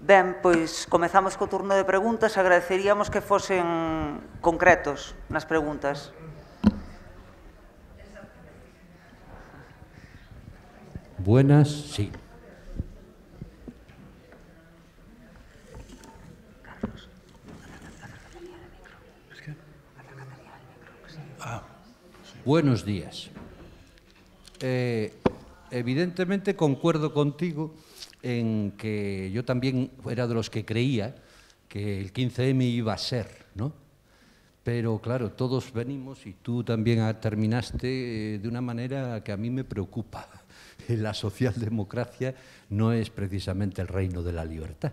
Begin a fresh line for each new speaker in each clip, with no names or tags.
Ben, pois comezamos co turno de preguntas. Agradeceríamos que fosen concretos nas preguntas. Buenas, sí.
Carlos, ah,
Buenos días. Eh, evidentemente concuerdo contigo en que yo también era de los que creía que el 15M iba a ser, ¿no? Pero claro, todos venimos y tú también ah, terminaste eh, de una manera que a mí me preocupa. La socialdemocracia no es precisamente el reino de la libertad.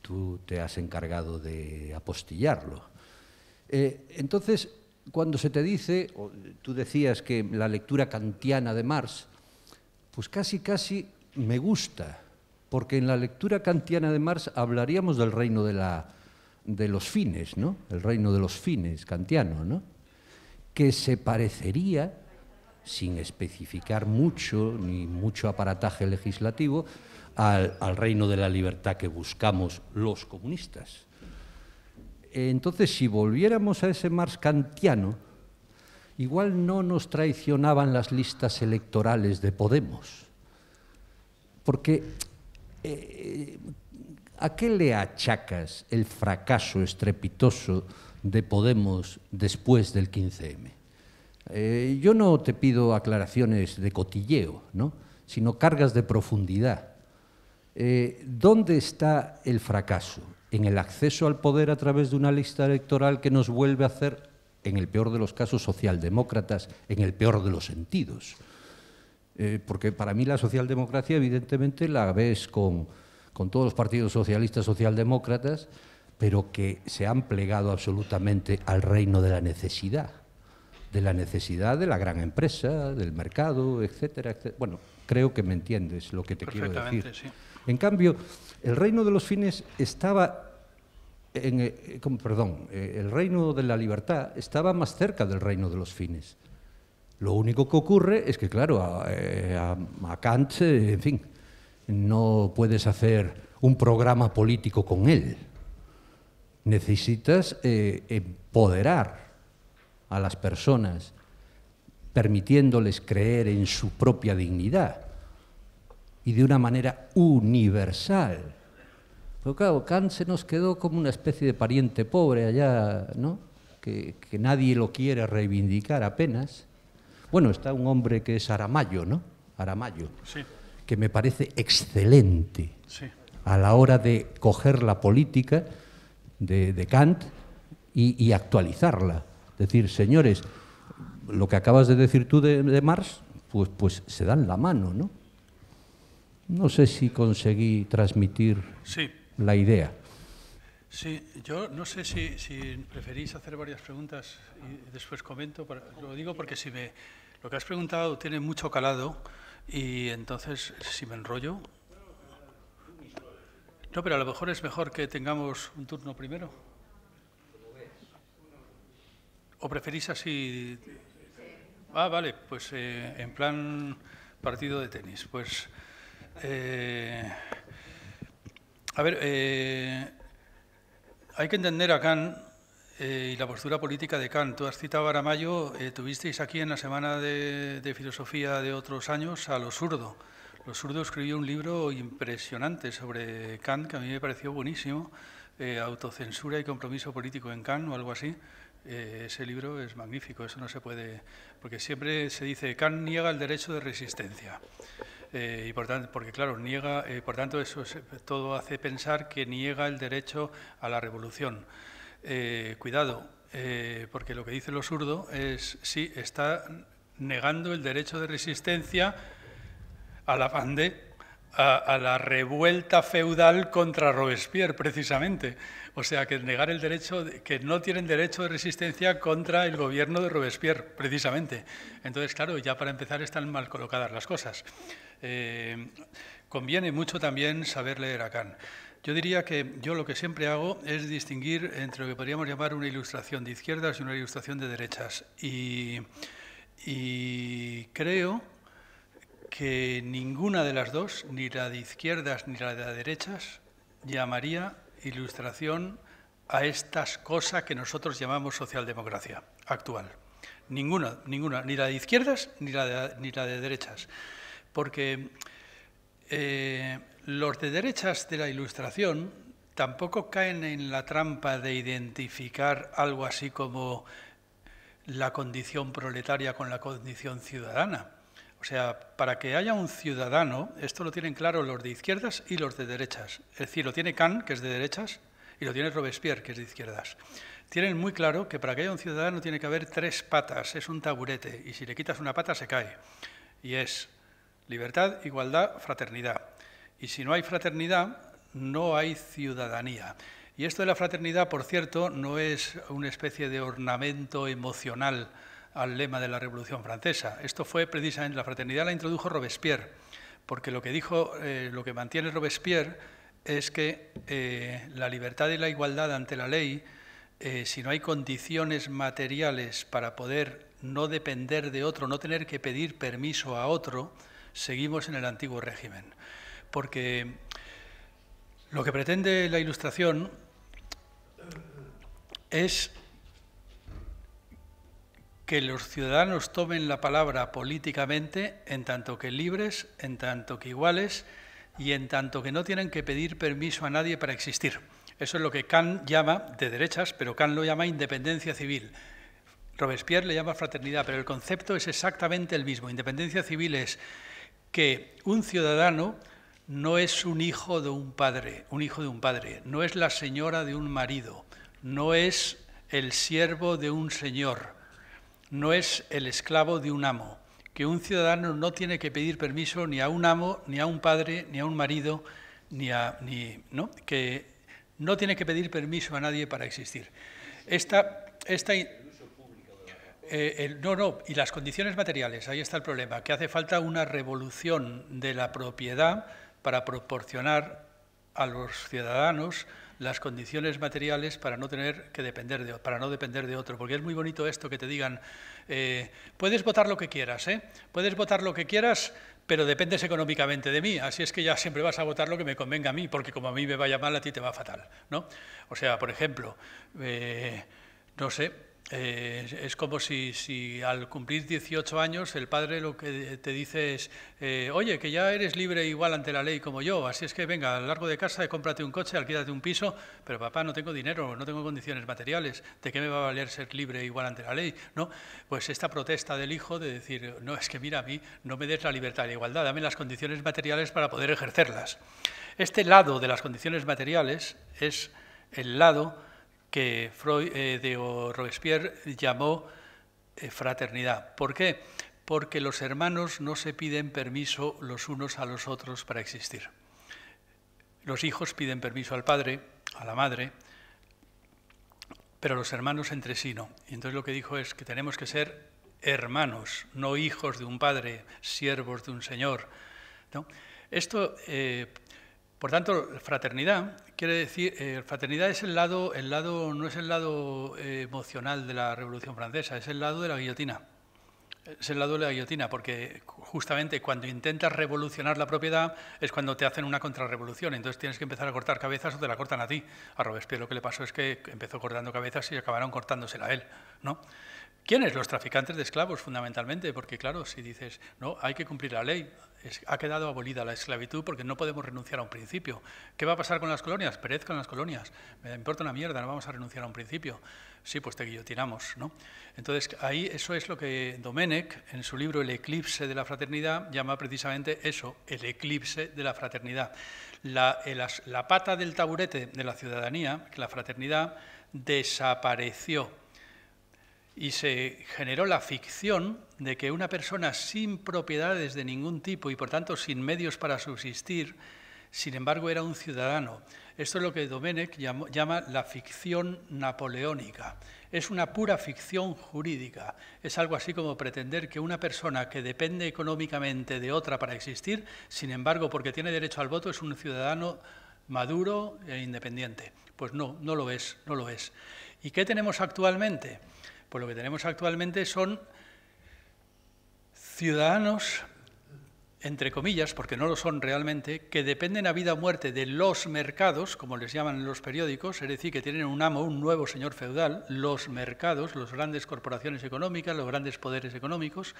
Tú te has encargado de apostillarlo. Eh, entonces, cuando se te dice, tú decías que la lectura kantiana de Marx, pues casi, casi me gusta porque en la lectura kantiana de Marx hablaríamos del reino de, la, de los fines, ¿no? El reino de los fines kantiano, ¿no? Que se parecería, sin especificar mucho, ni mucho aparataje legislativo, al, al reino de la libertad que buscamos los comunistas. Entonces, si volviéramos a ese Marx kantiano, igual no nos traicionaban las listas electorales de Podemos. Porque ¿a qué le achacas el fracaso estrepitoso de Podemos después del 15M? Eh, yo no te pido aclaraciones de cotilleo, ¿no? sino cargas de profundidad. Eh, ¿Dónde está el fracaso? ¿En el acceso al poder a través de una lista electoral que nos vuelve a hacer, en el peor de los casos, socialdemócratas, en el peor de los sentidos? Eh, porque para mí la socialdemocracia evidentemente la ves con, todos los partidos socialistas, socialdemócratas, pero que se han plegado absolutamente al reino de la necesidad, de la necesidad de la gran empresa, del mercado, etcétera, Bueno, creo que me entiendes lo que te quiero decir. En cambio, el reino de los fines estaba, eh, eh, perdón, el reino de la libertad estaba más cerca del reino de los fines. Lo único que ocurre es que, claro, a, eh, Kant, en fin, no puedes hacer un programa político con él. Necesitas eh, empoderar a las personas, permitiéndoles creer en su propia dignidad y de una manera universal. Pero claro, Kant se nos quedó como una especie de pariente pobre allá, ¿no? que nadie lo quiere reivindicar apenas bueno, está un hombre que es Aramayo, ¿no? Aramayo. Sí. Que me parece excelente a la hora de coger la política de, Kant y, actualizarla. actualizarla. Decir, señores, lo que acabas de decir tú de, Marx, pues, pues se dan la mano, ¿no? No sé si conseguí transmitir la idea.
Sí, yo no sé si, preferís hacer varias preguntas y después comento. lo digo porque si me, lo que has preguntado tiene mucho calado y entonces, si me enrollo... No, pero a lo mejor es mejor que tengamos un turno primero. ¿O preferís así? Ah, vale, pues eh, en plan partido de tenis. Pues, eh, a ver, eh, hay que entender acá... Eh, y la postura política de Kant. Tú has citado a Aramayo, eh, tuvisteis aquí en la Semana de, Filosofía de otros años a los Zurdo. Los Zurdo escribió un libro impresionante sobre Kant, que a mí me pareció buenísimo, eh, Autocensura y compromiso político en Kant o algo así. ese libro es magnífico, eso no se puede... Porque siempre se dice, Kant niega el derecho de resistencia. y por tanto, porque claro, niega, por tanto eso todo hace pensar que niega el derecho a la revolución. Eh, cuidado, eh, porque lo que dice lo zurdo es, sí, está negando el derecho de resistencia a la a, la revuelta feudal contra Robespierre, precisamente. O sea, que negar el derecho, que no tienen derecho de resistencia contra el gobierno de Robespierre, precisamente. Entonces, claro, ya para empezar están mal colocadas las cosas. Eh, conviene mucho también saber leer a Kant. Yo diría que yo lo que siempre hago es distinguir entre lo que podríamos llamar una ilustración de izquierdas y una ilustración de derechas. Y, creo que ninguna de las dos, ni la de izquierdas ni la de derechas, llamaría ilustración a estas cosas que nosotros llamamos socialdemocracia actual. Ninguna, ninguna, ni la de izquierdas ni la de, ni la de derechas. Porque eh, los de derechas de la Ilustración tampoco caen en la trampa de identificar algo así como la condición proletaria con la condición ciudadana. O sea, para que haya un ciudadano, esto lo tienen claro los de izquierdas y los de derechas. Es decir, lo tiene Kant, que es de derechas, y lo tiene Robespierre, que es de izquierdas. Tienen muy claro que para que haya un ciudadano tiene que haber tres patas, es un taburete, y si le quitas una pata se cae. Y es Libertad, igualdad, fraternidad. Y si no hay fraternidad, no hay ciudadanía. Y esto de la fraternidad, por cierto, no es una especie de ornamento emocional al lema de la Revolución Francesa. Esto fue precisamente, la fraternidad la introdujo Robespierre, porque lo que dijo, eh, lo que mantiene Robespierre es que eh, la libertad y la igualdad ante la ley, eh, si no hay condiciones materiales para poder no depender de otro, no tener que pedir permiso a otro, seguimos en el antiguo régimen. Porque lo que pretende la ilustración es que los ciudadanos tomen la palabra políticamente en tanto que libres, en tanto que iguales y en tanto que no tienen que pedir permiso a nadie para existir. Eso es lo que Kant llama de derechas, pero Kant lo llama independencia civil. Robespierre le llama fraternidad, pero el concepto es exactamente el mismo. Independencia civil es que un ciudadano no es un hijo de un padre, un hijo de un padre, no es la señora de un marido, no es el siervo de un señor, no es el esclavo de un amo, que un ciudadano no tiene que pedir permiso ni a un amo, ni a un padre, ni a un marido, ni a ni, ¿no? que no tiene que pedir permiso a nadie para existir. Esta, esta eh, no, no, y las condiciones materiales, ahí está el problema, que hace falta una revolución de la propiedad para proporcionar a los ciudadanos las condiciones materiales para no tener que depender de, para no depender de otro, porque es muy bonito esto que te digan, eh, puedes votar lo que quieras, ¿eh? puedes votar lo que quieras, pero dependes económicamente de mí, así es que ya siempre vas a votar lo que me convenga a mí, porque como a mí me vaya mal, a ti te va fatal, ¿no? O sea, por ejemplo, eh, no sé, eh, es como si, al cumplir 18 años el padre lo que te dice es, eh, oye, que ya eres libre igual ante la ley como yo, así es que venga, al largo de casa, cómprate un coche, alquídate un piso, pero papá, no tengo dinero, no tengo condiciones materiales, ¿de qué me va a valer ser libre igual ante la ley? ¿No? Pues esta protesta del hijo de decir, no, es que mira, a mí no me des la libertad y la igualdad, dame las condiciones materiales para poder ejercerlas. Este lado de las condiciones materiales es el lado que Freud eh, de Robespierre llamó eh, fraternidad. ¿Por qué? Porque los hermanos no se piden permiso los unos a los otros para existir. Los hijos piden permiso al padre, a la madre, pero los hermanos entre sí no. Y entonces lo que dijo es que tenemos que ser hermanos, no hijos de un padre, siervos de un señor. ¿no? Esto eh, por tanto, fraternidad quiere decir, eh, fraternidad es el lado, el lado, no es el lado eh, emocional de la Revolución Francesa, es el lado de la guillotina. Es el lado de la guillotina, porque justamente cuando intentas revolucionar la propiedad es cuando te hacen una contrarrevolución. Entonces tienes que empezar a cortar cabezas o te la cortan a ti. A Robespierre lo que le pasó es que empezó cortando cabezas y acabaron cortándosela a él. ¿no? ¿Quiénes? Los traficantes de esclavos, fundamentalmente, porque claro, si dices, no, hay que cumplir la ley, ha quedado abolida la esclavitud porque no podemos renunciar a un principio. ¿Qué va a pasar con las colonias? Perezcan las colonias. Me importa una mierda, no vamos a renunciar a un principio. Sí, pues te guillotinamos, ¿no? Entonces, ahí eso es lo que Domenech, en su libro El eclipse de la fraternidad, llama precisamente eso, el eclipse de la fraternidad. La, la pata del taburete de la ciudadanía, que la fraternidad, desapareció y se generó la ficción de que una persona sin propiedades de ningún tipo y por tanto sin medios para subsistir, sin embargo era un ciudadano. Esto es lo que Domenech llama la ficción napoleónica. Es una pura ficción jurídica. Es algo así como pretender que una persona que depende económicamente de otra para existir, sin embargo, porque tiene derecho al voto, es un ciudadano maduro e independiente. Pues no, no lo es, no lo es. ¿Y qué tenemos actualmente? Pues lo que tenemos actualmente son ciudadanos, entre comillas, porque no lo son realmente, que dependen a vida o muerte de los mercados, como les llaman en los periódicos, es decir, que tienen un amo, un nuevo señor feudal, los mercados, las grandes corporaciones económicas, los grandes poderes económicos,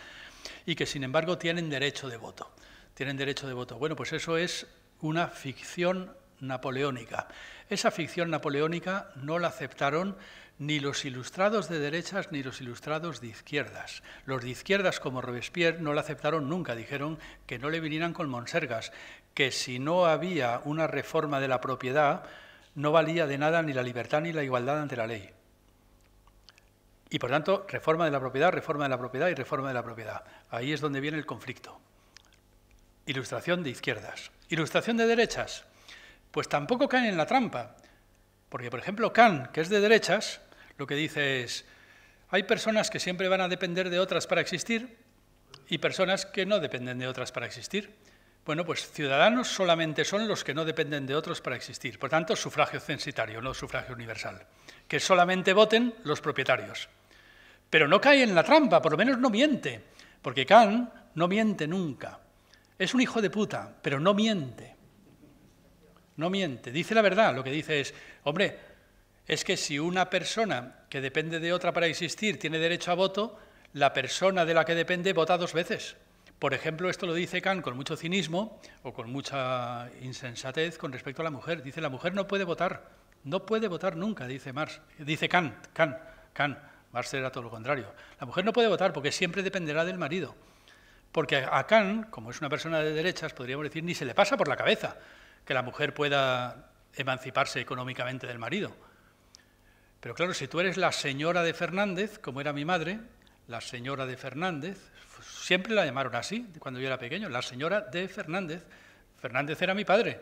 y que sin embargo tienen derecho de voto. Tienen derecho de voto. Bueno, pues eso es una ficción napoleónica. Esa ficción napoleónica no la aceptaron ni los ilustrados de derechas ni los ilustrados de izquierdas. Los de izquierdas, como Robespierre, no la aceptaron nunca, dijeron que no le vinieran con monsergas, que si no había una reforma de la propiedad, no valía de nada ni la libertad ni la igualdad ante la ley. Y por tanto, reforma de la propiedad, reforma de la propiedad y reforma de la propiedad. Ahí es donde viene el conflicto. Ilustración de izquierdas. Ilustración de derechas. Pues tampoco caen en la trampa. Porque, por ejemplo, Kant, que es de derechas, lo que dice es, hay personas que siempre van a depender de otras para existir y personas que no dependen de otras para existir. Bueno, pues ciudadanos solamente son los que no dependen de otros para existir. Por tanto, sufragio censitario, no sufragio universal. Que solamente voten los propietarios. Pero no cae en la trampa, por lo menos no miente. Porque Kant no miente nunca. Es un hijo de puta, pero no miente. No miente. Dice la verdad. Lo que dice es, hombre, es que si una persona que depende de otra para existir tiene derecho a voto, la persona de la que depende vota dos veces. Por ejemplo, esto lo dice Kant con mucho cinismo o con mucha insensatez con respecto a la mujer. Dice, la mujer no puede votar, no puede votar nunca, dice Marx. Dice Kant, Kant, Kant. Marx era todo lo contrario. La mujer no puede votar porque siempre dependerá del marido. Porque a Kant, como es una persona de derechas, podríamos decir, ni se le pasa por la cabeza que la mujer pueda emanciparse económicamente del marido pero claro, si tú eres la señora de Fernández, como era mi madre, la señora de Fernández, siempre la llamaron así cuando yo era pequeño, la señora de Fernández. Fernández era mi padre.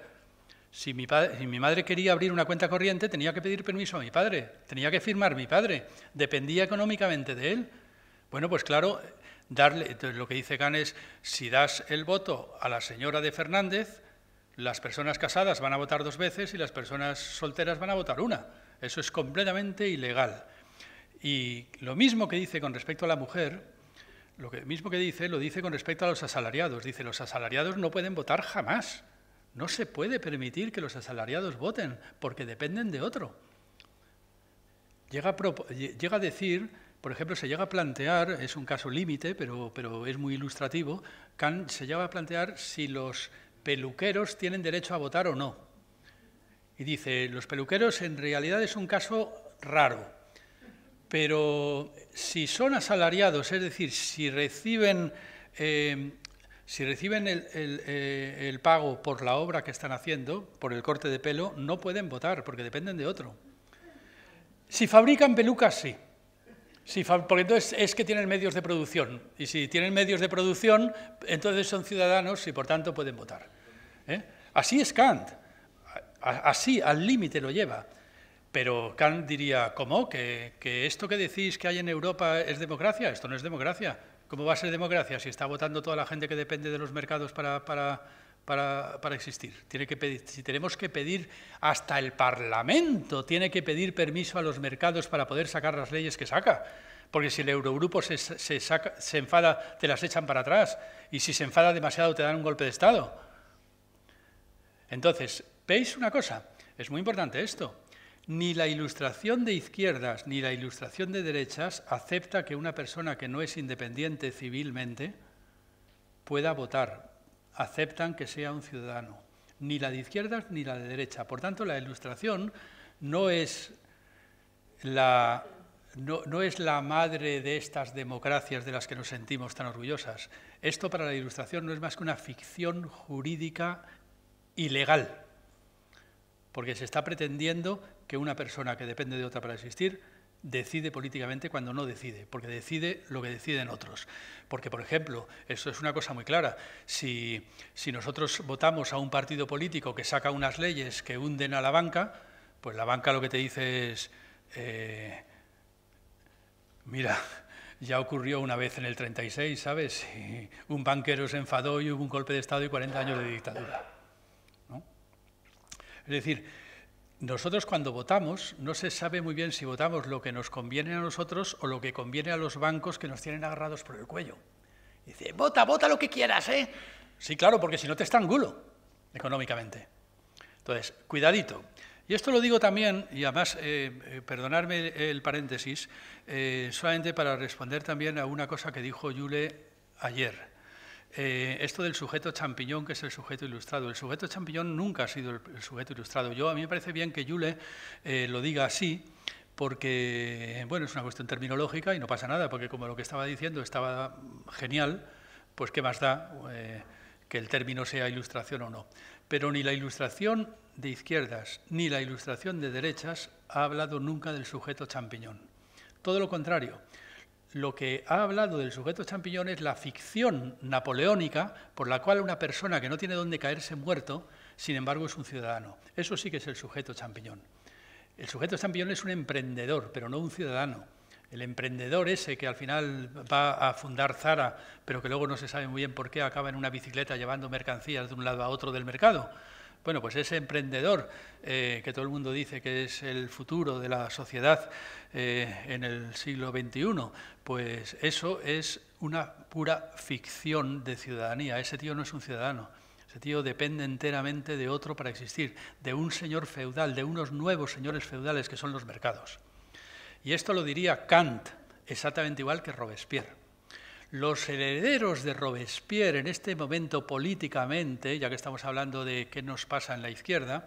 Si mi, mi, madre quería abrir una cuenta corriente, tenía que pedir permiso a mi padre, tenía que firmar mi padre, dependía económicamente de él. Bueno, pues claro, darle, lo que dice Ganes, es, si das el voto a la señora de Fernández, las personas casadas van a votar dos veces y las personas solteras van a votar una. Eso es completamente ilegal. Y lo mismo que dice con respecto a la mujer, lo mismo que dice, lo dice con respecto a los asalariados. Dice, los asalariados no pueden votar jamás. No se puede permitir que los asalariados voten porque dependen de otro. Llega a, decir, por ejemplo, se llega a plantear, es un caso límite, pero, pero es muy ilustrativo, se llega a plantear si los peluqueros tienen derecho a votar o no. Y dice, los peluqueros en realidad es un caso raro, pero si son asalariados, es decir, si reciben, eh, si reciben eh, el, pago por la obra que están haciendo, por el corte de pelo, no pueden votar porque dependen de otro. Si fabrican pelucas, sí. porque entonces es que tienen medios de producción. Y si tienen medios de producción, entonces son ciudadanos y por tanto pueden votar. ¿eh? Así es Kant así, al límite lo lleva. Pero Kant diría, ¿cómo? ¿Que, ¿Que esto que decís que hay en Europa es democracia? Esto no es democracia. ¿Cómo va a ser democracia si está votando toda la gente que depende de los mercados para, existir? Tiene que pedir, si tenemos que pedir hasta el Parlamento, tiene que pedir permiso a los mercados para poder sacar las leyes que saca. Porque si el Eurogrupo se, se, se enfada, te las echan para atrás. Y si se enfada demasiado, te dan un golpe de Estado. Entonces, ¿Veis una cosa? Es muy importante esto. Ni la ilustración de izquierdas ni la ilustración de derechas acepta que una persona que no es independiente civilmente pueda votar. Aceptan que sea un ciudadano. Ni la de izquierdas ni la de derecha. Por tanto, la ilustración no es la, no es la madre de estas democracias de las que nos sentimos tan orgullosas. Esto para la ilustración no es más que una ficción jurídica ilegal porque se está pretendiendo que una persona que depende de otra para existir decide políticamente cuando no decide, porque decide lo que deciden otros. Porque, por ejemplo, eso es una cosa muy clara, si, nosotros votamos a un partido político que saca unas leyes que hunden a la banca, pues la banca lo que te dice es, eh, mira, ya ocurrió una vez en el 36, ¿sabes? un banquero se enfadó y hubo un golpe de Estado y 40 años de dictadura. Es decir, nosotros cuando votamos no se sabe muy bien si votamos lo que nos conviene a nosotros o lo que conviene a los bancos que nos tienen agarrados por el cuello. Y dice,
vota, vota lo que quieras, ¿eh?
Sí, claro, porque si no te estrangulo económicamente. Entonces, cuidadito. Y esto lo digo también, y además, eh, eh, perdonarme el paréntesis, eh, solamente para responder también a una cosa que dijo Yule ayer. Eh, esto del sujeto champiñón, que es el sujeto ilustrado. El sujeto champiñón nunca ha sido el, sujeto ilustrado. Yo, a mí me parece bien que Yule eh, lo diga así, porque bueno, es una cuestión terminológica y no pasa nada, porque como lo que estaba diciendo estaba genial, pues qué más da eh, que el término sea ilustración o no. Pero ni la ilustración de izquierdas ni la ilustración de derechas ha hablado nunca del sujeto champiñón. Todo lo contrario, lo que ha hablado del sujeto champiñón es la ficción napoleónica por la cual una persona que no tiene dónde caerse muerto, sin embargo, es un ciudadano. Eso sí que es el sujeto champiñón. El sujeto champiñón es un emprendedor, pero no un ciudadano. El emprendedor ese que al final va a fundar Zara, pero que luego no se sabe muy bien por qué acaba en una bicicleta llevando mercancías de un lado a otro del mercado. Bueno, pues ese emprendedor eh, que todo el mundo dice que es el futuro de la sociedad eh, en el siglo XXI, pues eso es una pura ficción de ciudadanía. Ese tío no es un ciudadano. Ese tío depende enteramente de otro para existir, de un señor feudal, de unos nuevos señores feudales que son los mercados. Y esto lo diría Kant, exactamente igual que Robespierre. Los herederos de Robespierre en este momento políticamente, ya que estamos hablando de qué nos pasa en la izquierda,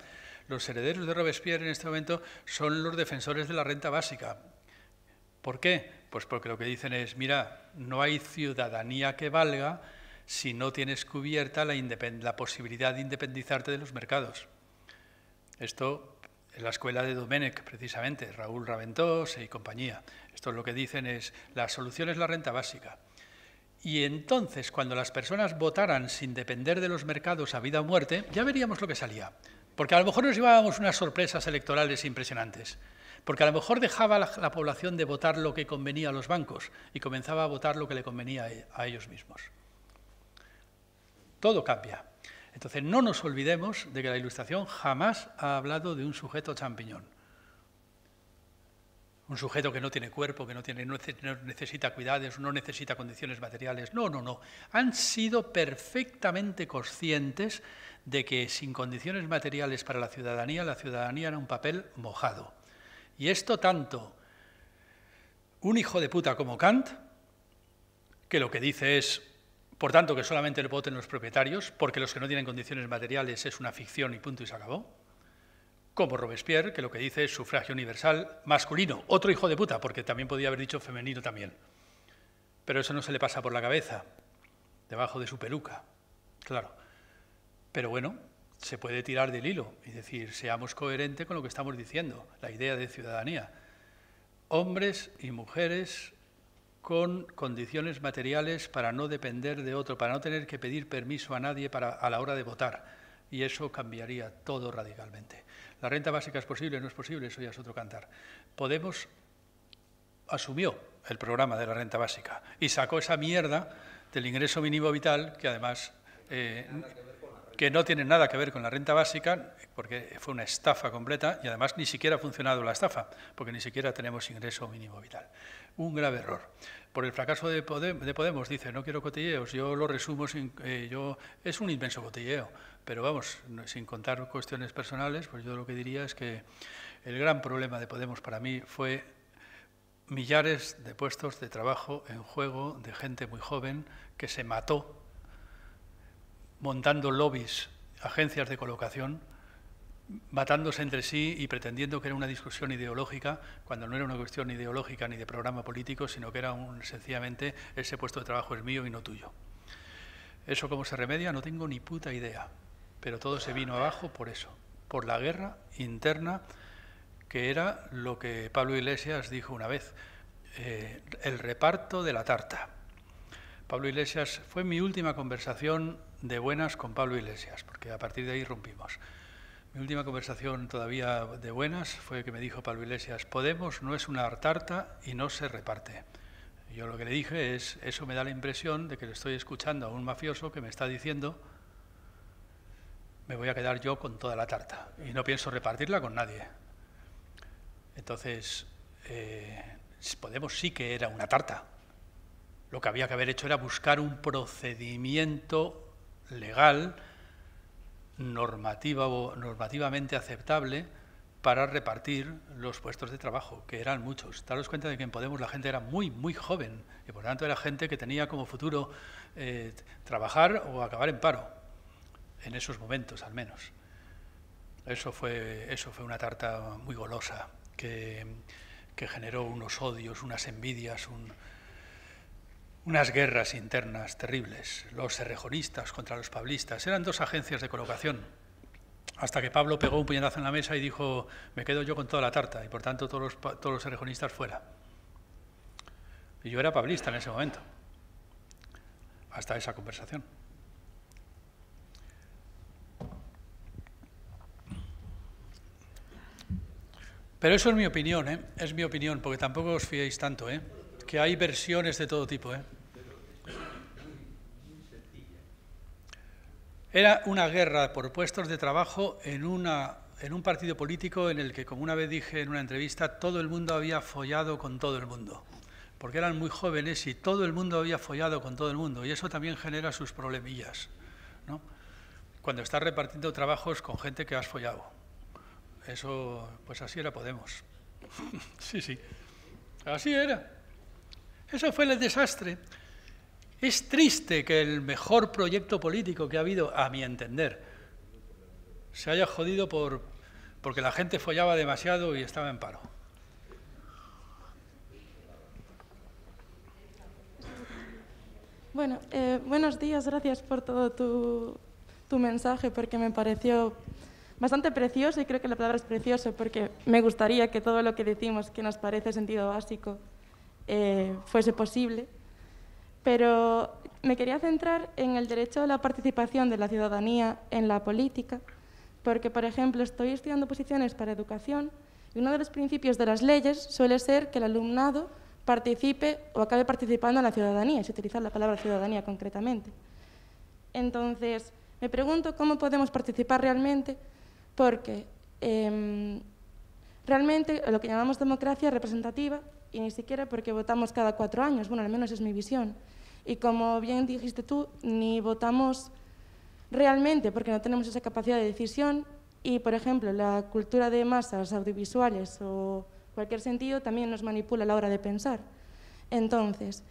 los herederos de Robespierre en este momento son los defensores de la renta básica. ¿Por qué? Pues porque lo que dicen es, mira, no hay ciudadanía que valga si no tienes cubierta la, posibilidad de independizarte de los mercados. Esto es la escuela de Domenech, precisamente, Raúl Raventós y compañía. Esto es lo que dicen es, la solución es la renta básica. Y entonces, cuando las personas votaran sin depender de los mercados a vida o muerte, ya veríamos lo que salía. Porque a lo mejor nos llevábamos unas sorpresas electorales impresionantes. Porque a lo mejor dejaba la, población de votar lo que convenía a los bancos y comenzaba a votar lo que le convenía e, a ellos mismos. Todo cambia. Entonces, no nos olvidemos de que la Ilustración jamás ha hablado de un sujeto champiñón un sujeto que no tiene cuerpo, que no, tiene, no necesita cuidados, no necesita condiciones materiales. No, no, no. Han sido perfectamente conscientes de que sin condiciones materiales para la ciudadanía, la ciudadanía era un papel mojado. Y esto tanto un hijo de puta como Kant, que lo que dice es, por tanto, que solamente lo voten los propietarios, porque los que no tienen condiciones materiales es una ficción y punto y se acabó como Robespierre, que lo que dice es sufragio universal masculino, otro hijo de puta, porque también podía haber dicho femenino también. Pero eso no se le pasa por la cabeza, debajo de su peluca, claro. Pero bueno, se puede tirar del hilo y decir, seamos coherentes con lo que estamos diciendo, la idea de ciudadanía. Hombres y mujeres con condiciones materiales para no depender de otro, para no tener que pedir permiso a nadie para, a la hora de votar. Y eso cambiaría todo radicalmente. La renta básica es posible, no es posible, eso ya es otro cantar. Podemos asumió el programa de la renta básica y sacó esa mierda del ingreso mínimo vital que además... Eh, que no tiene nada que ver con la renta básica, porque fue una estafa completa y además ni siquiera ha funcionado la estafa, porque ni siquiera tenemos ingreso mínimo vital. Un grave error. Por el fracaso de, Podemos, dice, no quiero cotilleos, yo lo resumo, eh, yo, es un inmenso cotilleo, pero vamos, sin contar cuestiones personales, pues yo lo que diría es que el gran problema de Podemos para mí fue millares de puestos de trabajo en juego de gente muy joven que se mató montando lobbies, agencias de colocación, matándose entre sí y pretendiendo que era una discusión ideológica, cuando no era una cuestión ideológica ni de programa político, sino que era un, sencillamente ese puesto de trabajo es mío y no tuyo. ¿Eso cómo se remedia? No tengo ni puta idea, pero todo se vino abajo por eso, por la guerra interna, que era lo que Pablo Iglesias dijo una vez, eh, el reparto de la tarta. Pablo Iglesias fue mi última conversación de buenas con Pablo Iglesias, porque a partir de ahí rompimos. Mi última conversación todavía de buenas fue que me dijo Pablo Iglesias, Podemos no es una tarta y no se reparte. Yo lo que le dije es, eso me da la impresión de que le estoy escuchando a un mafioso que me está diciendo, me voy a quedar yo con toda la tarta y no pienso repartirla con nadie. Entonces, eh, Podemos sí que era una tarta. Lo que había que haber hecho era buscar un procedimiento legal, normativa normativamente aceptable para repartir los puestos de trabajo, que eran muchos. Daros cuenta de que en Podemos la gente era muy, muy joven y por lo tanto era gente que tenía como futuro eh, trabajar o acabar en paro, en esos momentos al menos. Eso fue, eso fue una tarta muy golosa que, que generó unos odios, unas envidias, un, unas guerras internas terribles, los serrejonistas contra los pablistas. Eran dos agencias de colocación, hasta que Pablo pegó un puñetazo en la mesa y dijo, me quedo yo con toda la tarta, y por tanto todos los, todos los fuera. Y yo era pablista en ese momento, hasta esa conversación. Pero eso es mi opinión, ¿eh? es mi opinión, porque tampoco os fiéis tanto. ¿eh? que hay versiones de todo tipo. ¿eh? Era una guerra por puestos de trabajo en, una, en un partido político en el que, como una vez dije en una entrevista, todo el mundo había follado con todo el mundo porque eran muy jóvenes y todo el mundo había follado con todo el mundo, y eso también genera sus problemillas, ¿no? Cuando estás repartiendo trabajos con gente que has follado. Eso, pues así era Podemos. sí, sí. Así era. Eso fue el desastre. Es triste que el mejor proyecto político que ha habido, a mi entender, se haya jodido por, porque la gente follaba demasiado y estaba en paro.
Bueno, eh, buenos días, gracias por todo tu, tu mensaje, porque me pareció bastante precioso y creo que la palabra es precioso, porque me gustaría que todo lo que decimos que nos parece sentido básico eh, fuese posible. Pero me quería centrar en el derecho a la participación de la ciudadanía en la política, porque, por ejemplo, estoy estudiando posiciones para educación y uno de los principios de las leyes suele ser que el alumnado participe o acabe participando en la ciudadanía, si utilizar la palabra ciudadanía concretamente. Entonces, me pregunto cómo podemos participar realmente, porque em, realmente lo que llamamos democracia representativa y ni siquiera porque votamos cada cuatro años, bueno, al menos es mi visión. Y como bien dijiste tú, ni votamos realmente porque no tenemos esa capacidad de decisión y, por ejemplo, la cultura de masas audiovisuales o cualquier sentido también nos manipula a la hora de pensar. Entonces,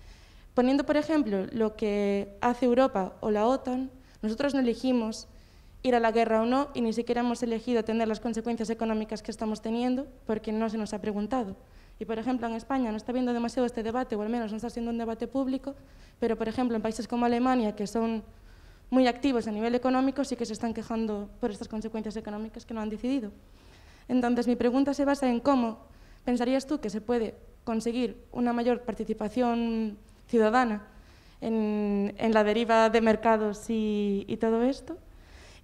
poniendo, por ejemplo, lo que hace Europa o la OTAN, nosotros no elegimos ir a la guerra o no y ni siquiera hemos elegido atender las consecuencias económicas que estamos teniendo porque no se nos ha preguntado. Y, por ejemplo, en España no está habiendo demasiado este debate, o al menos no está siendo un debate público, pero, por ejemplo, en países como Alemania, que son muy activos a nivel económico, sí que se están quejando por estas consecuencias económicas que no han decidido. Entonces, mi pregunta se basa en cómo pensarías tú que se puede conseguir una mayor participación ciudadana en, la deriva de mercados y todo esto.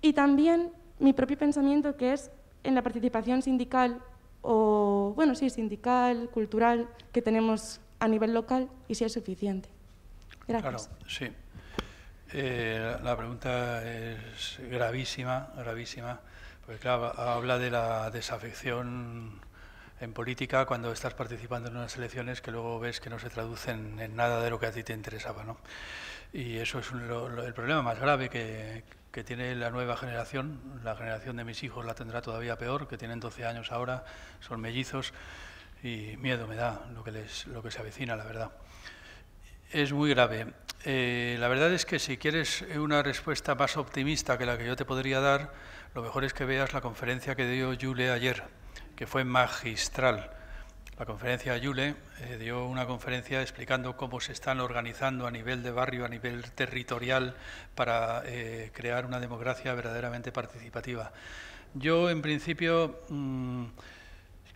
Y también mi propio pensamiento que es en la participación sindical o, bueno, sí, sindical, cultural, que tenemos a nivel local y si es suficiente. Gracias.
Claro, sí. Eh, la pregunta es gravísima, gravísima, porque claro, habla de la desafección en política cuando estás participando en unas elecciones que luego ves que no se traducen en nada de lo que a ti te interesaba. ¿no? Y eso es el problema más grave que, que tiene la nueva generación, la generación de mis hijos la tendrá todavía peor, que tienen 12 años ahora, son mellizos y miedo me da lo que, les, lo que se avecina, la verdad. Es muy grave. Eh, la verdad es que si quieres una respuesta más optimista que la que yo te podría dar, lo mejor es que veas la conferencia que dio Julia ayer, que fue magistral. La conferencia Yule eh, dio una conferencia explicando cómo se están organizando a nivel de barrio, a nivel territorial, para eh, crear una democracia verdaderamente participativa. Yo, en principio, mm,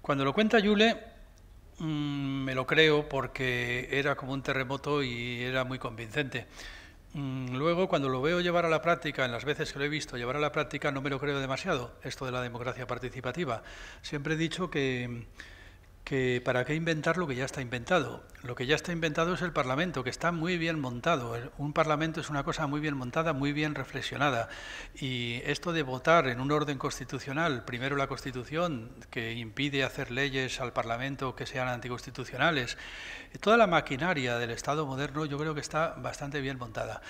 cuando lo cuenta Yule, mm, me lo creo porque era como un terremoto y era muy convincente. Mm, luego, cuando lo veo llevar a la práctica, en las veces que lo he visto llevar a la práctica, no me lo creo demasiado, esto de la democracia participativa. Siempre he dicho que que para qué inventar lo que ya está inventado. Lo que ya está inventado es el Parlamento, que está muy bien montado. Un Parlamento es una cosa muy bien montada, muy bien reflexionada. Y esto de votar en un orden constitucional, primero la Constitución, que impide hacer leyes al Parlamento que sean anticonstitucionales, eh, toda la maquinaria del Estado moderno yo creo que está bastante bien montada.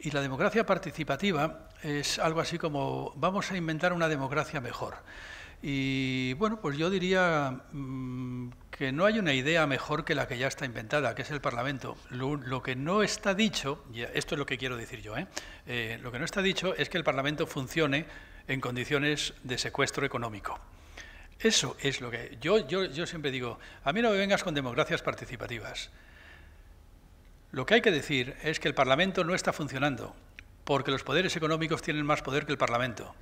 Y la democracia participativa es algo así como vamos a inventar una democracia mejor. Y bueno, pues yo diría mm, que no hay una idea mejor que la que ya está inventada, que es el Parlamento. Lo, que no está dicho, y esto es lo que quiero decir yo, ¿eh? Eh, lo que no está dicho es que el Parlamento funcione en condiciones de secuestro económico. Eso es lo que yo, yo, yo siempre digo, a mí no me vengas con democracias participativas. Lo que hay que decir es que el Parlamento no está funcionando, porque los poderes económicos tienen más poder que el Parlamento.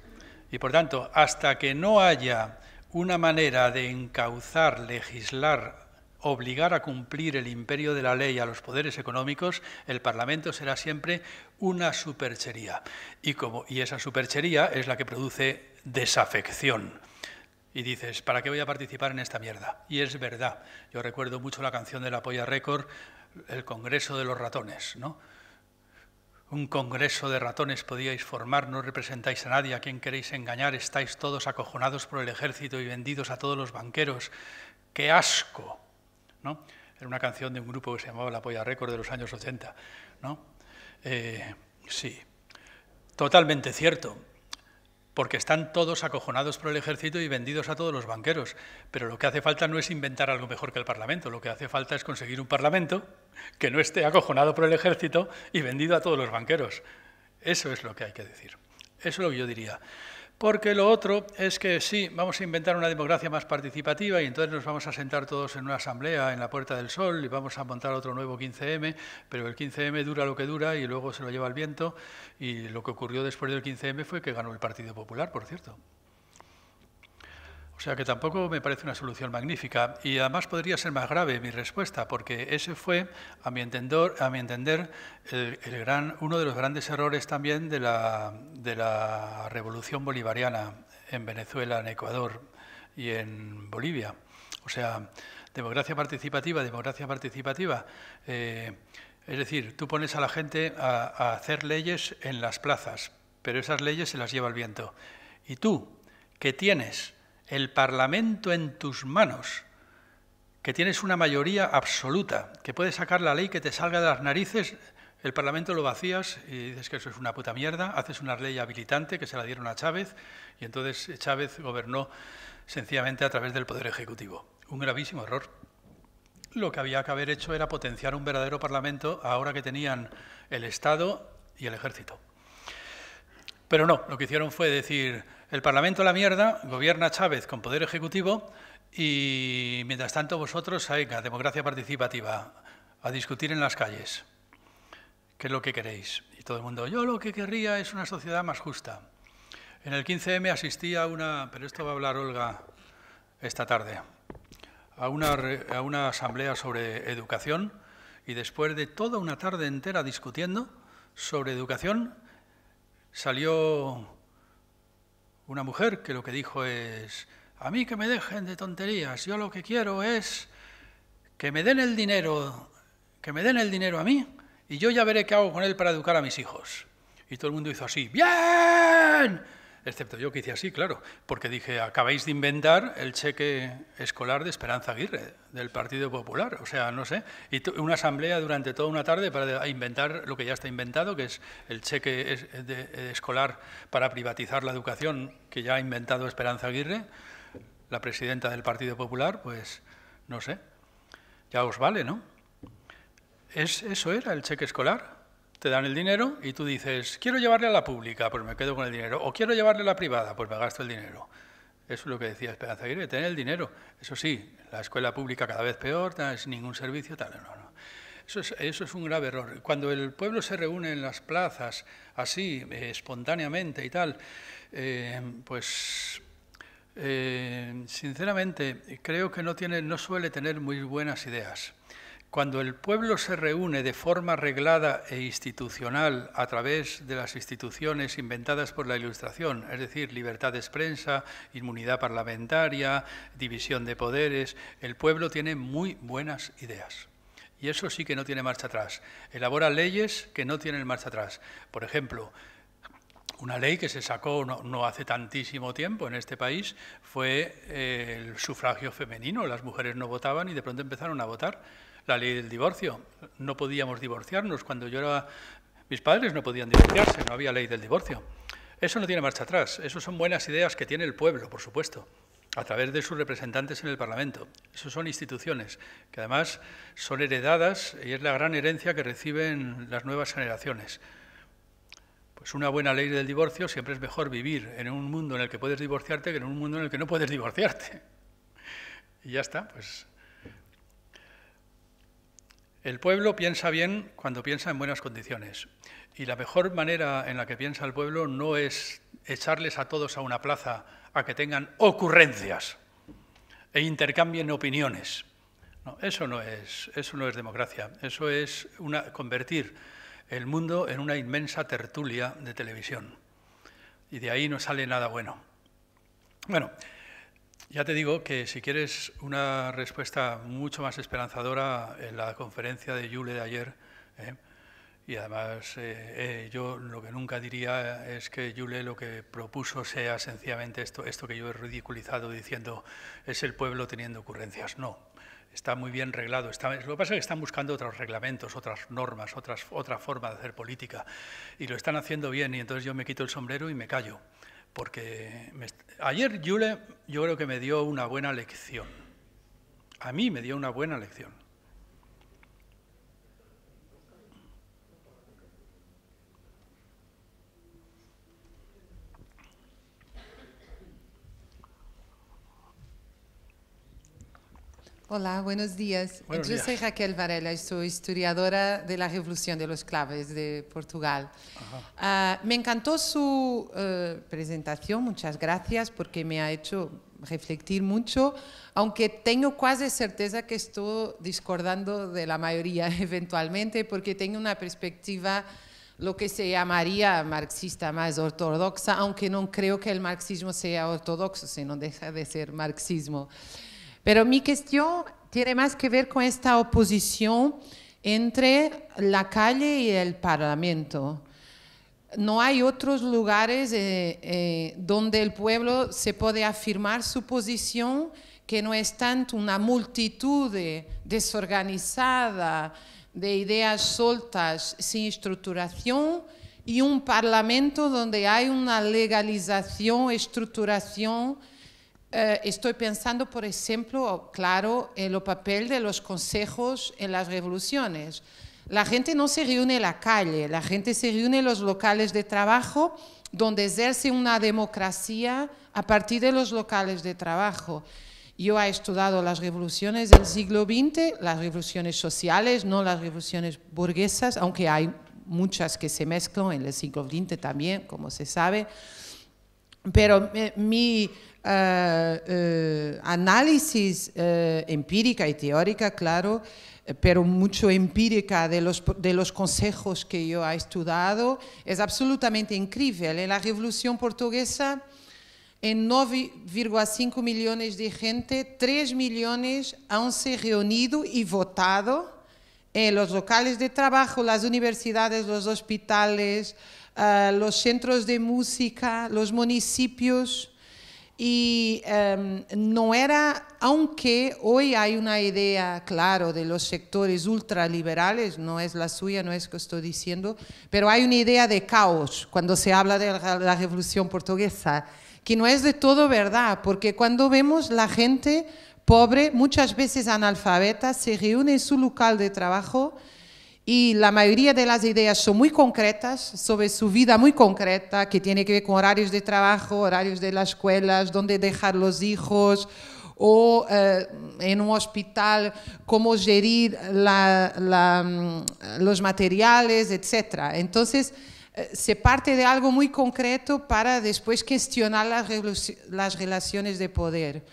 Y por tanto, hasta que no haya una manera de encauzar, legislar, obligar a cumplir el imperio de la ley a los poderes económicos, el Parlamento será siempre una superchería. Y, esa superchería es la que produce desafección. Y dices, ¿para qué voy a participar en esta mierda? Y es verdad. Yo recuerdo mucho la canción de la Polla Record, El Congreso de los Ratones, ¿no? un congreso de ratones podíais formar, no representáis a nadie, a quien queréis engañar, estáis todos acojonados por el ejército y vendidos a todos los banqueros. ¡Qué asco! ¿No? Era una canción de un grupo que se llamaba La Polla Récord de los años 80. ¿no? Eh, sí, totalmente cierto porque están todos acojonados por el ejército y vendidos a todos los banqueros. Pero lo que hace falta no es inventar algo mejor que el Parlamento, lo que hace falta es conseguir un Parlamento que no esté acojonado por el ejército y vendido a todos los banqueros. Eso es lo que hay que decir. Eso es lo que yo diría. Porque lo otro es que sí, vamos a inventar una democracia más participativa y entonces nos vamos a sentar todos en una asamblea en la Puerta del Sol y vamos a montar otro nuevo 15M, pero el 15M dura lo que dura y luego se lo lleva el viento y lo que ocurrió después del 15M fue que ganó el Partido Popular, por cierto. O sea que tampoco me parece una solución magnífica y además podría ser más grave mi respuesta, porque ese fue, a mi entender, a mi entender el, gran, uno de los grandes errores también de la, revolución bolivariana en Venezuela, en Ecuador y en Bolivia. O sea, democracia participativa, democracia participativa. Eh, es decir, tú pones a la gente a, hacer leyes en las plazas, pero esas leyes se las lleva el viento. Y tú, ¿qué tienes el Parlamento en tus manos, que tienes una mayoría absoluta, que puedes sacar la ley que te salga de las narices, el Parlamento lo vacías y dices que eso es una puta mierda, haces una ley habilitante que se la dieron a Chávez y entonces Chávez gobernó sencillamente a través del Poder Ejecutivo. Un gravísimo error. Lo que había que haber hecho era potenciar un verdadero Parlamento ahora que tenían el Estado y el Ejército. Pero no, lo que hicieron fue decir, el Parlamento la mierda, gobierna Chávez con poder ejecutivo y mientras tanto vosotros, venga, democracia participativa, a discutir en las calles. ¿Qué es lo que queréis? Y todo el mundo, yo lo que querría es una sociedad más justa. En el 15M asistí a una, pero esto va a hablar Olga esta tarde, a una, a una asamblea sobre educación y después de toda una tarde entera discutiendo sobre educación, salió una mujer que lo que dijo es, a mí que me dejen de tonterías, yo lo que quiero es que me den el dinero, que me den el dinero a mí y yo ya veré qué hago con él para educar a mis hijos. Y todo el mundo hizo así, bien, Excepto yo que hice así, claro, porque dije, acabáis de inventar el cheque escolar de Esperanza Aguirre, del Partido Popular, o sea, no sé, y una asamblea durante toda una tarde para inventar lo que ya está inventado, que es el cheque eh, escolar para privatizar la educación que ya ha inventado Esperanza Aguirre, la presidenta del Partido Popular, pues, no sé, ya os vale, ¿no? ¿Es, ¿Eso era el cheque escolar? Te dan el dinero y tú dices, quiero llevarle a la pública, pues me quedo con el dinero. O quiero llevarle a la privada, pues me gasto el dinero. Eso es lo que decía Esperanza Aguirre, tener el dinero. Eso sí, la escuela pública cada vez peor, es ningún servicio, tal, no, no. Eso es, eso es, un grave error. Cuando el pueblo se reúne en las plazas, así, eh, espontáneamente y tal, eh, pues eh, sinceramente creo que no, tiene, no suele tener muy buenas ideas. Cuando el pueblo se reúne de forma reglada e institucional a través de las instituciones inventadas por la Ilustración, es decir, libertad de prensa, inmunidad parlamentaria, división de poderes, el pueblo tiene muy buenas ideas. Y eso sí que no tiene marcha atrás. Elabora leyes que no tienen marcha atrás. Por ejemplo, una ley que se sacó no, hace tantísimo tiempo en este país fue eh, el sufragio femenino. Las mujeres no votaban y de pronto empezaron a votar la ley del divorcio. No podíamos divorciarnos. Cuando yo era... Mis padres no podían divorciarse, no había ley del divorcio. Eso no tiene marcha atrás. Esas son buenas ideas que tiene el pueblo, por supuesto, a través de sus representantes en el Parlamento. Esas son instituciones que además son heredadas y es la gran herencia que reciben las nuevas generaciones. Pues una buena ley del divorcio siempre es mejor vivir en un mundo en el que puedes divorciarte que en un mundo en el que no puedes divorciarte. Y ya está, pues el pueblo piensa bien cuando piensa en buenas condiciones. Y la mejor manera en la que piensa el pueblo no es echarles a todos a una plaza a que tengan ocurrencias e intercambien opiniones. eso, no es, eso no es democracia. Eso es convertir el mundo en una inmensa tertulia de televisión. Y de ahí no sale nada bueno. Bueno, ya te digo que si quieres una respuesta mucho más esperanzadora en la conferencia de Yule de ayer, ¿eh? y además eh, eh, yo lo que nunca diría es que Yule lo que propuso sea sencillamente esto, esto que yo he ridiculizado diciendo es el pueblo teniendo ocurrencias. No, está muy bien reglado. Está, lo que pasa es que están buscando otros reglamentos, otras normas, otras, otra forma de hacer política y lo están haciendo bien y entonces yo me quito el sombrero y me callo porque ayer Yule yo creo que me dio una buena lección. A mí me dio una buena lección.
Hola, buenos días. Yo soy Raquel Varela y soy historiadora de la Revolución de los Claves de Portugal. Ah, me encantó su eh, presentación, muchas gracias, porque me ha hecho reflexionar mucho, aunque tengo casi certeza que estoy discordando de la mayoría eventualmente, porque tengo una perspectiva lo que se llamaría marxista más ortodoxa, aunque no creo que el marxismo sea ortodoxo, sino deja de ser marxismo. Pero mi cuestión tiene más que ver con esta oposición entre la calle y el Parlamento. No hay otros lugares eh, eh, donde el pueblo se puede afirmar su posición que no es tanto una multitud desorganizada de ideas soltas sin estructuración y un parlamento donde hay una legalización, estructuración eh, estoy pensando, por ejemplo, claro, en el papel de los consejos en las revoluciones. La gente no se reúne en la calle, la gente se reúne en los locales de trabajo donde ejerce una democracia a partir de los locales de trabajo. Yo he estudiado las revoluciones del siglo XX, las revoluciones sociales, no las revoluciones burguesas, aunque hay muchas que se mezclan en el siglo XX también, como se sabe. Pero eh, mi, eh, eh, análisis eh, empírica y teórica, claro, pero mucho empírica de los, consejos que yo he estudiado, es absolutamente increíble. En la Revolución Portuguesa, en 9,5 millones de gente, 3 millones han se reunido y votado en los locales de trabajo, las universidades, los hospitales, los centros de música, los municipios. Y em, no era, aunque hoy hay una idea, claro, de los sectores ultraliberales, no es la suya, no es lo que estoy diciendo, pero hay una idea de caos cuando se habla de la revolución portuguesa, que no es de todo verdad, porque cuando vemos la gente pobre, muchas veces analfabeta, se reúne en su local de trabajo y la mayoría de las ideas son muy concretas, sobre su vida muy concreta, que tiene que ver con horarios de trabajo, horarios de las escuelas, dónde dejar los hijos o eh, en un hospital, cómo gerir mm, los materiales, etc. Entonces, eh, se parte de algo muy concreto para después cuestionar las relaciones de poder.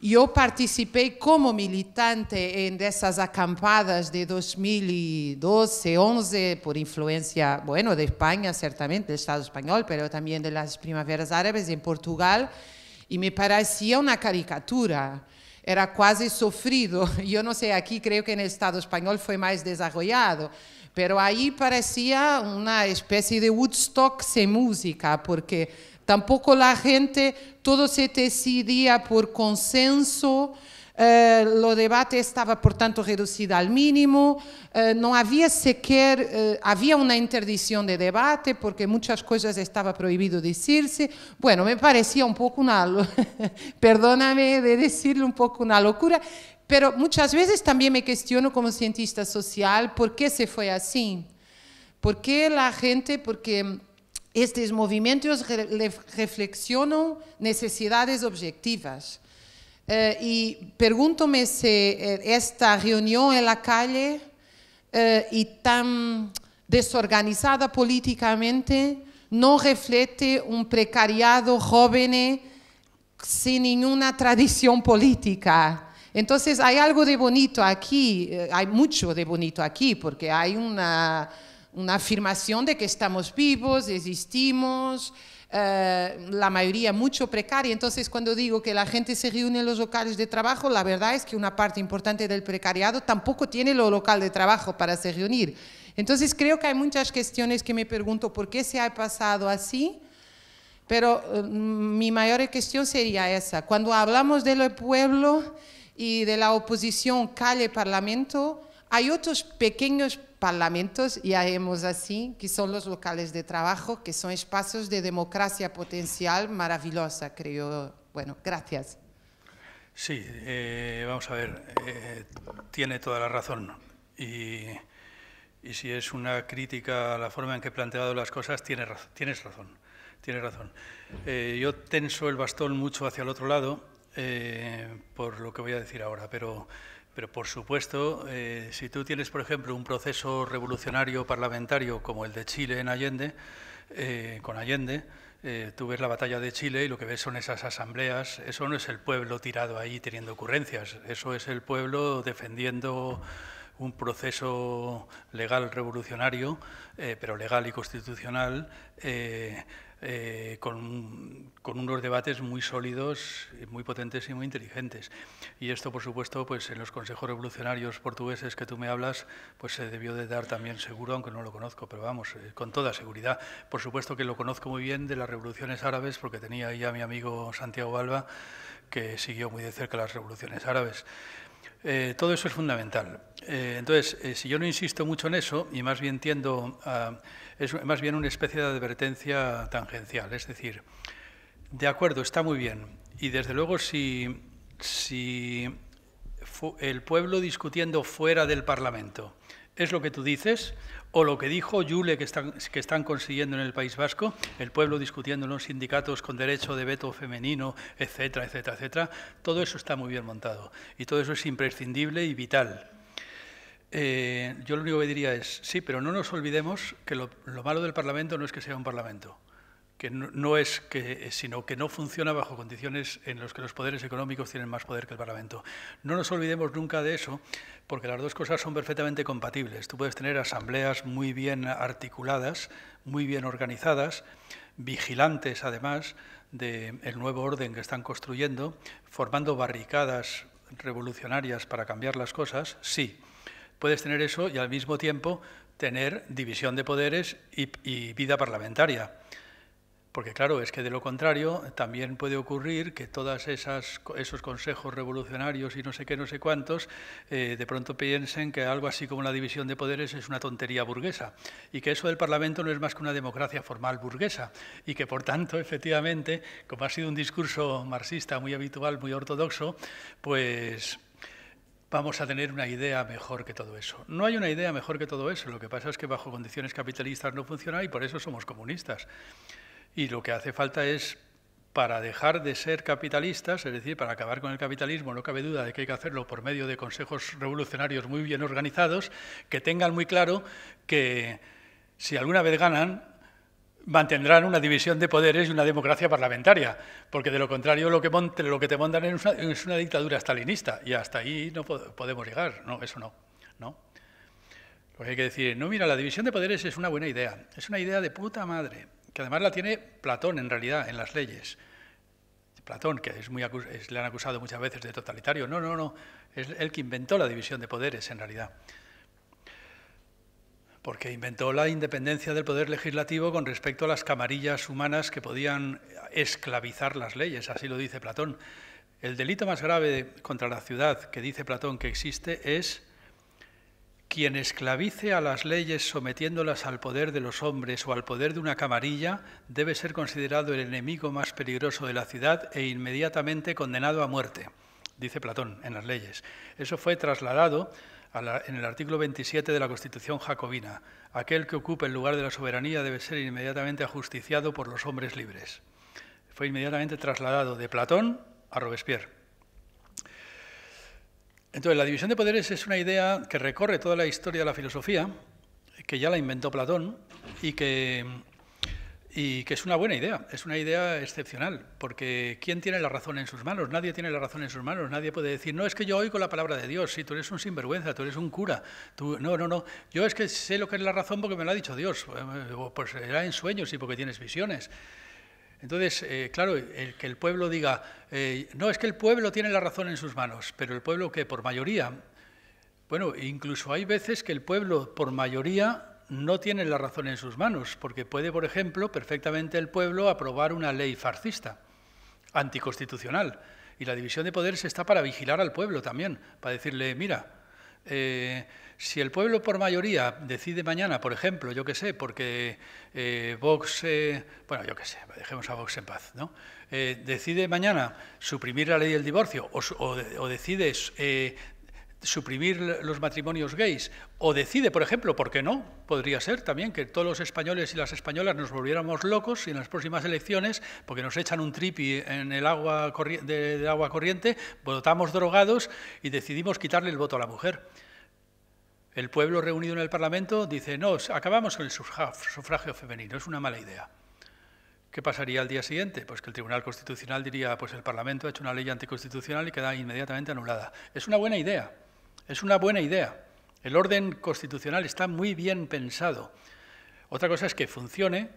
E eu participei como militante em dessas acampadas de 2012, 11, por influência, bueno, de Espanha, certamente, do Estado espanhol, mas também das primaveras árabes em Portugal, e me parecia uma caricatura. Era quase sofrido. Eu não sei, aqui creio que no Estado espanhol foi mais desenvolvido, mas aí parecia uma espécie de Woodstock sem música, porque Tampoco la gente, todo se decidía por consenso. Eh, lo debate estaba, por tanto, reducido al mínimo. Eh, no había sequer, eh, había una interdicción de debate porque muchas cosas estaba prohibido decirse. Bueno, me parecía un poco una, perdóname de decirle un poco una locura, pero muchas veces también me cuestiono como cientista social por qué se fue así. ¿Por qué la gente? Porque estos movimientos reflexionan necesidades objetivas. Eh, y e si eh, esta reunión en la calle eh, y tan desorganizada políticamente, no reflete un precariado joven sin ninguna tradición política. Entonces hay algo de bonito aquí, hay mucho de bonito aquí, porque hay una, una afirmación de que estamos vivos, existimos, eh, la mayoría mucho precaria. Entonces, cuando digo que la gente se reúne en los locales de trabajo, la verdad es que una parte importante del precariado tampoco tiene lo local de trabajo para se reunir. Entonces, creo que hay muchas cuestiones que me pregunto por qué se ha pasado así. Pero eh, mi mayor cuestión sería esa. Cuando hablamos del pueblo y de la oposición calle-parlamento, hay otros pequeños parlamentos y haremos así, que son los locales de trabajo, que son espacios de democracia potencial maravillosa, creo. Bueno, gracias.
Sí, eh, vamos a ver, eh, tiene toda la razón. Y, y, si es una crítica a la forma en que he planteado las cosas, tiene tienes razón. Tienes razón. Eh, yo tenso el bastón mucho hacia el otro lado por lo que voy a decir ahora, pero pero, por supuesto, eh, si tú tienes, por ejemplo, un proceso revolucionario parlamentario como el de Chile en Allende, eh, con Allende, eh, tú ves la batalla de Chile y lo que ves son esas asambleas. Eso no es el pueblo tirado ahí teniendo ocurrencias, eso es el pueblo defendiendo un proceso legal revolucionario, pero legal y constitucional, eh, con, unos debates muy sólidos, muy potentes y muy inteligentes. Y esto, por supuesto, pues en los consejos revolucionarios portugueses que tú me hablas, pues se debió de dar también seguro, aunque no lo conozco, pero vamos, eh, con toda seguridad. Por supuesto que lo conozco muy bien de las revoluciones árabes, porque tenía ahí a mi amigo Santiago Alba, que siguió muy de cerca las revoluciones árabes. Eh, todo eso es fundamental. Eh, entonces, eh, si yo no insisto mucho en eso, y más bien tiendo es más bien una especie de advertencia tangencial, es decir, de acuerdo, está muy bien, y desde luego si, el pueblo discutiendo fuera del Parlamento es lo que tú dices, o lo que dijo Yule que que están consiguiendo en el País Vasco, el pueblo discutiendo en los sindicatos con derecho de veto femenino, etcétera, etcétera, etcétera, todo eso está muy bien montado y todo eso es imprescindible y vital eh, yo lo único que diría es, sí, pero no nos olvidemos que lo, malo del Parlamento no es que sea un Parlamento, que no, es que, eh, sino que no funciona bajo condiciones en las que los poderes económicos tienen más poder que el Parlamento. No nos olvidemos nunca de eso, porque las dos cosas son perfectamente compatibles. Tú puedes tener asambleas muy bien articuladas, muy bien organizadas, vigilantes además del nuevo orden que están construyendo, formando barricadas revolucionarias para cambiar las cosas, sí puedes tener eso y al mismo tiempo tener división de poderes y, vida parlamentaria. Porque claro, es que de lo contrario también puede ocurrir que todos esos consejos revolucionarios y no sé qué, no sé cuántos, eh, de pronto piensen que algo así como la división de poderes es una tontería burguesa y que eso del Parlamento no es más que una democracia formal burguesa y que por tanto, efectivamente, como ha sido un discurso marxista muy habitual, muy ortodoxo, pues vamos a tener una idea mejor que todo eso. No hay una idea mejor que todo eso, lo que pasa es que bajo condiciones capitalistas no funciona y por eso somos comunistas. Y lo que hace falta es, para dejar de ser capitalistas, es decir, para acabar con el capitalismo, no cabe duda de que hay que hacerlo por medio de consejos revolucionarios muy bien organizados, que tengan muy claro que si alguna vez ganan, mantendrán una división de poderes y una democracia parlamentaria, porque de lo contrario lo que, lo que te mandan es una, dictadura stalinista y hasta ahí no podemos llegar, no, eso no, no. Lo que hay que decir, no, mira, la división de poderes es una buena idea, es una idea de puta madre, que además la tiene Platón en realidad en las leyes. Platón, que es muy le han acusado muchas veces de totalitario, no, no, no, es el que inventó la división de poderes en realidad porque inventó la independencia del poder legislativo con respecto a las camarillas humanas que podían esclavizar las leyes, así lo dice Platón. El delito más grave contra la ciudad que dice Platón que existe es quien esclavice a las leyes sometiéndolas al poder de los hombres o al poder de una camarilla debe ser considerado el enemigo más peligroso de la ciudad e inmediatamente condenado a muerte, dice Platón en las leyes. Eso fue trasladado en el artículo 27 de la Constitución jacobina. Aquel que ocupe el lugar de la soberanía debe ser inmediatamente ajusticiado por los hombres libres. Fue inmediatamente trasladado de Platón a Robespierre. Entonces, la división de poderes es una idea que recorre toda la historia de la filosofía, que ya la inventó Platón y que y que es una buena idea, es una idea excepcional, porque ¿quién tiene la razón en sus manos? Nadie tiene la razón en sus manos, nadie puede decir, no, es que yo oigo la palabra de Dios, si tú eres un sinvergüenza, tú eres un cura, tú... no, no, no, yo es que sé lo que es la razón porque me lo ha dicho Dios, eh, pues era en sueños y porque tienes visiones. Entonces, eh, claro, el que el pueblo diga, eh, no, es que el pueblo tiene la razón en sus manos, pero el pueblo que por mayoría, bueno, incluso hay veces que el pueblo por mayoría no tienen la razón en sus manos, porque puede, por ejemplo, perfectamente el pueblo aprobar una ley farcista, anticonstitucional, y la división de poderes está para vigilar al pueblo también, para decirle, mira, eh, si el pueblo por mayoría decide mañana, por ejemplo, yo qué sé, porque eh, Vox, eh, bueno, yo qué sé, dejemos a Vox en paz, ¿no? Eh, decide mañana suprimir la ley del divorcio o, decides… o suprimir los matrimonios gays o decide, por ejemplo, ¿por qué no? Podría ser también que todos los españoles y las españolas nos volviéramos locos y en las próximas elecciones, porque nos echan un tripi en el agua de agua corriente, votamos drogados y decidimos quitarle el voto a la mujer. El pueblo reunido en el Parlamento dice, no, acabamos con el sufragio femenino, es una mala idea. ¿Qué pasaría al día siguiente? Pues que el Tribunal Constitucional diría, pues el Parlamento ha hecho una ley anticonstitucional y queda inmediatamente anulada. Es una buena idea, es una buena idea. El orden constitucional está muy bien pensado. Otra cosa es que funcione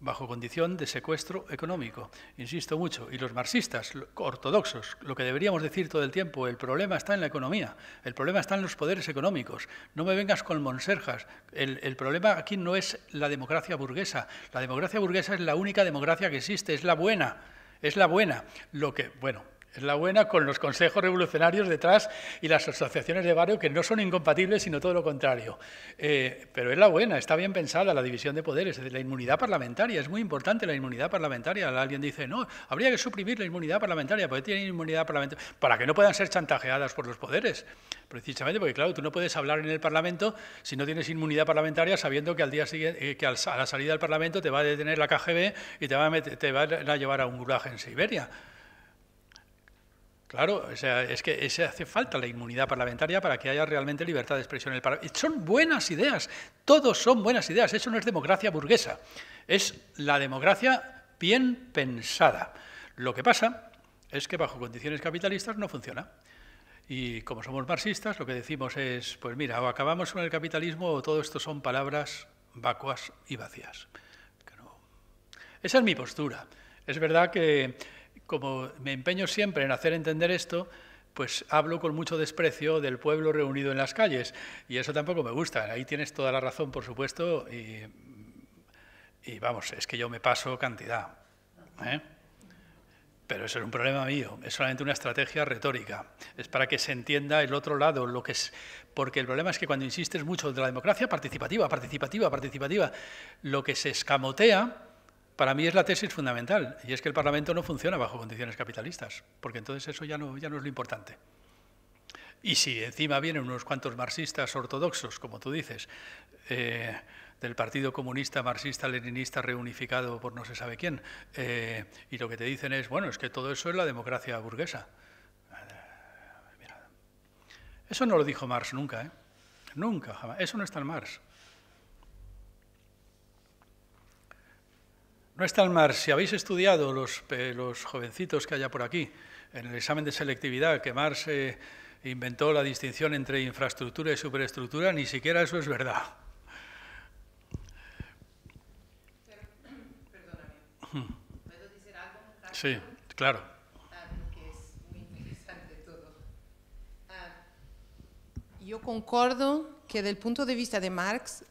bajo condición de secuestro económico. Insisto mucho, y los marxistas ortodoxos, lo que deberíamos decir todo el tiempo, el problema está en la economía, el problema está en los poderes económicos, no me vengas con monserjas, el, problema aquí no es la democracia burguesa, la democracia burguesa es la única democracia que existe, es la buena, es la buena. Lo que, bueno, es la buena con los consejos revolucionarios detrás y las asociaciones de barrio que no son incompatibles, sino todo lo contrario. Eh, pero es la buena, está bien pensada la división de poderes, la inmunidad parlamentaria, es muy importante la inmunidad parlamentaria. Alguien dice, no, habría que suprimir la inmunidad parlamentaria, porque tiene inmunidad parlamentaria, para que no puedan ser chantajeadas por los poderes. Precisamente porque, claro, tú no puedes hablar en el Parlamento si no tienes inmunidad parlamentaria sabiendo que al día siguiente, eh, que a la salida del Parlamento te va a detener la KGB y te va a, te van a llevar a un gulag en Siberia. Claro, o sea, es que hace falta la inmunidad parlamentaria para que haya realmente libertad de expresión en el Parlamento. Son buenas ideas, todos son buenas ideas, eso no es democracia burguesa, es la democracia bien pensada. Lo que pasa es que bajo condiciones capitalistas no funciona. Y como somos marxistas, lo que decimos es, pues mira, o acabamos con el capitalismo o todo esto son palabras vacuas y vacías. Esa es mi postura. Es verdad que como me empeño siempre en hacer entender esto, pues hablo con mucho desprecio del pueblo reunido en las calles. Y eso tampoco me gusta. Ahí tienes toda la razón, por supuesto. Y, vamos, es que yo me paso cantidad. ¿eh? Pero eso es un problema mío, es solamente una estrategia retórica. Es para que se entienda el otro lado, lo que es. Porque el problema es que cuando insistes mucho en la democracia participativa, participativa, participativa, lo que se escamotea para mí es la tesis fundamental, y es que el Parlamento no funciona bajo condiciones capitalistas, porque entonces eso ya no, ya no es lo importante. Y si encima vienen unos cuantos marxistas ortodoxos, como tú dices, eh, del Partido Comunista Marxista-Leninista reunificado por no se sabe quién, eh, y lo que te dicen es, bueno, es que todo eso es la democracia burguesa. eso no lo dijo Marx nunca, ¿eh? Nunca, jamás. Eso no está en Marx. No está el mar. Si habéis estudiado los, eh, los jovencitos que haya por aquí, en el examen de selectividad, que Marx inventó la distinción entre infraestructura y superestructura, ni siquiera eso es verdad. algo?
Sí, claro. Ah, yo concordo que del punto de vista de Marx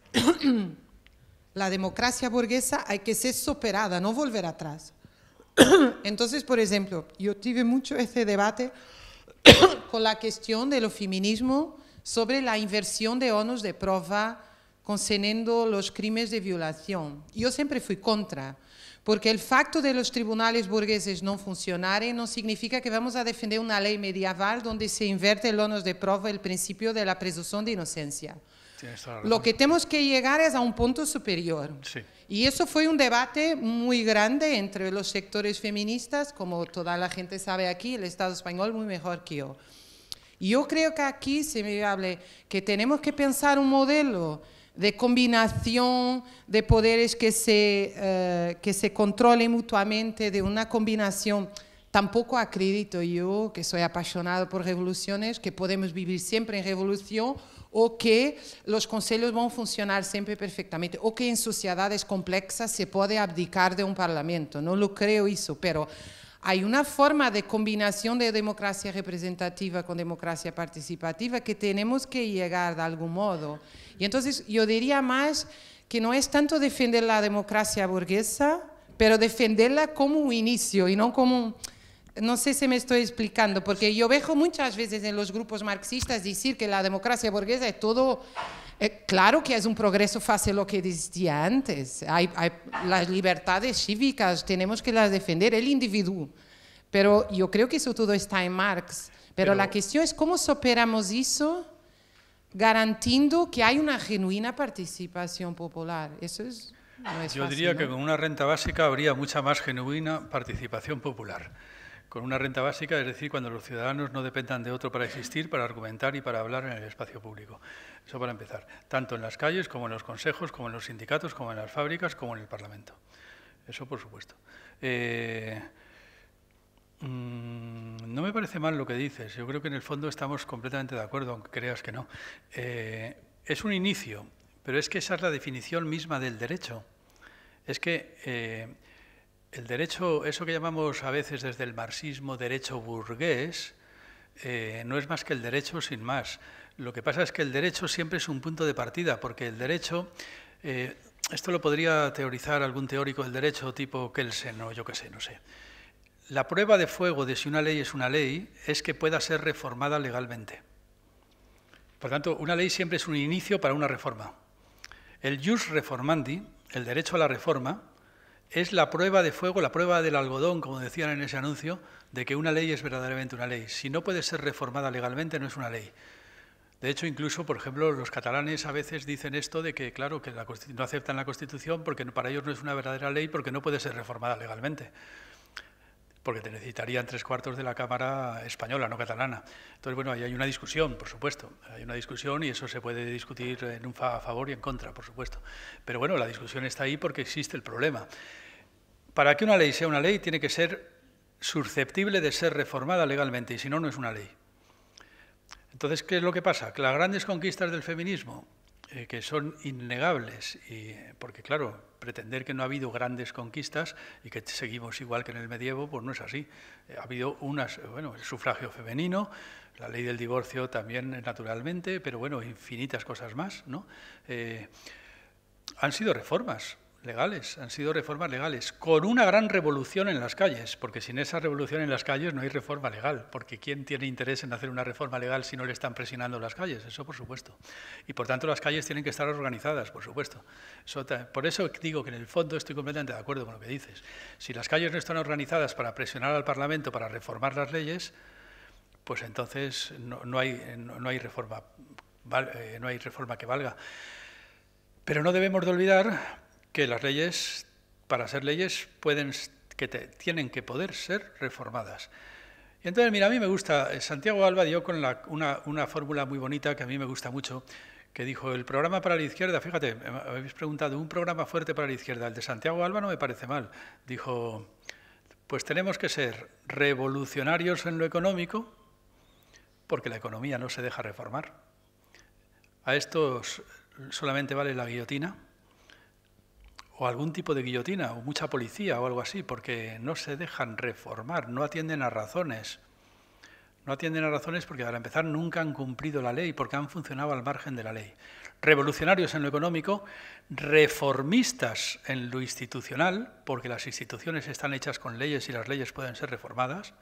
la democracia burguesa hay que ser superada, no volver atrás. Entonces, por ejemplo, yo tuve mucho ese debate con la cuestión del feminismo sobre la inversión de ONU de prueba concerniendo los crímenes de violación. Yo siempre fui contra, porque el facto de los tribunales burgueses no funcionaren no significa que vamos a defender una ley medieval donde se inverte el ONU de prueba el principio de la presunción de inocencia. Lo que tenemos que llegar es a un punto superior. Y eso fue un debate muy grande entre los sectores feministas, como toda la gente sabe aquí, el Estado español muy mejor que yo. Y yo creo que aquí se me hable que tenemos que pensar un modelo de combinación de poderes que se, eh, que se controlen mutuamente, de una combinación. Tampoco acredito yo, que soy apasionado por revoluciones, que podemos vivir siempre en revolución o que los consejos van a funcionar siempre perfectamente, o que en sociedades complejas se puede abdicar de un parlamento. No lo creo eso, pero hay una forma de combinación de democracia representativa con democracia participativa que tenemos que llegar de algún modo. Y entonces yo diría más que no es tanto defender la democracia burguesa, pero defenderla como un inicio y no como un no sé si me estoy explicando, porque yo veo muchas veces en los grupos marxistas decir que la democracia burguesa es todo... Eh, claro que es un progreso fácil lo que existía antes. Hay, las libertades cívicas tenemos que las defender, el individuo. Pero yo creo que eso todo está en Marx. Pero, la cuestión es cómo superamos eso garantizando que hay una genuina participación popular. Eso es... yo diría que con
una renta básica habría mucha más genuina participación popular con una renta básica, es decir, cuando los ciudadanos no dependan de otro para existir, para argumentar y para hablar en el espacio público. Eso para empezar, tanto en las calles como en los consejos, como en los sindicatos, como en las fábricas, como en el Parlamento. Eso por supuesto. Eh, mm, no me parece mal lo que dices, yo creo que en el fondo estamos completamente de acuerdo, aunque creas que no. Eh, es un inicio, pero es que esa es la definición misma del derecho. Es que eh, el derecho, eso que llamamos a veces desde el marxismo derecho burgués, eh, no es más que el derecho sin más. Lo que pasa es que el derecho siempre es un punto de partida, porque el derecho, eh, esto lo podría teorizar algún teórico del derecho tipo Kelsen o yo qué sé, no sé. La prueba de fuego de si una ley es una ley es que pueda ser reformada legalmente. Por tanto, una ley siempre es un inicio para una reforma. El jus reformandi, el derecho a la reforma, es la prueba de fuego, la prueba del algodón, como decían en ese anuncio, de que una ley es verdaderamente una ley. Si no puede ser reformada legalmente, no es una ley. De hecho, incluso, por ejemplo, los catalanes a veces dicen esto de que, claro, que la no aceptan la Constitución porque para ellos no es una verdadera ley porque no puede ser reformada legalmente porque te necesitarían tres cuartos de la Cámara española, no catalana. Entonces, bueno, ahí hay una discusión, por supuesto. Hay una discusión y eso se puede discutir en un a favor y en contra, por supuesto. Pero bueno, la discusión está ahí porque existe el problema. Para que una ley sea una ley, tiene que ser susceptible de ser reformada legalmente, y si no, no es una ley. Entonces, ¿qué es lo que pasa? Que las grandes conquistas del feminismo, eh, que son innegables, y, porque claro, pretender que no ha habido grandes conquistas y que seguimos igual que en el medievo, pues no es así. Eh, ha habido unas, eh, bueno, el sufragio femenino, la ley del divorcio también naturalmente, pero bueno, infinitas cosas más, ¿no? han sido reformas, legales, han sido reformas legales, con una gran revolución en las calles, porque sin esa revolución en las calles no hay reforma legal, porque ¿quién tiene interés en hacer una reforma legal si no le están presionando las calles? Eso por supuesto. Y por tanto las calles tienen que estar organizadas, por supuesto. por eso digo que en el fondo estoy completamente de acuerdo con lo que dices. Si las calles no están organizadas para presionar al Parlamento, para reformar las leyes, pues entonces no, hay, no hay reforma, eh, no hay reforma que valga. Pero no debemos de olvidar que las leyes, para ser leyes, tienen que poder ser reformadas. Y entonces, mira, a mí me gusta, eh, Santiago Alba dio con una, una fórmula muy bonita que a mí me gusta mucho, que dijo, el programa para la izquierda, fíjate, habéis preguntado, un programa fuerte para la izquierda, el de Santiago Alba no me parece mal, dijo, pues tenemos que ser revolucionarios en lo económico, porque la economía no se deja reformar. A estos solamente vale la guillotina o algún tipo de guillotina o mucha policía o algo así, porque no se dejan reformar, no atienden a razones. No atienden a razones porque al empezar nunca han cumplido la ley, porque han funcionado al margen de la ley. Revolucionarios en lo económico, reformistas en lo institucional, porque las instituciones están hechas con leyes y las leyes pueden ser reformadas,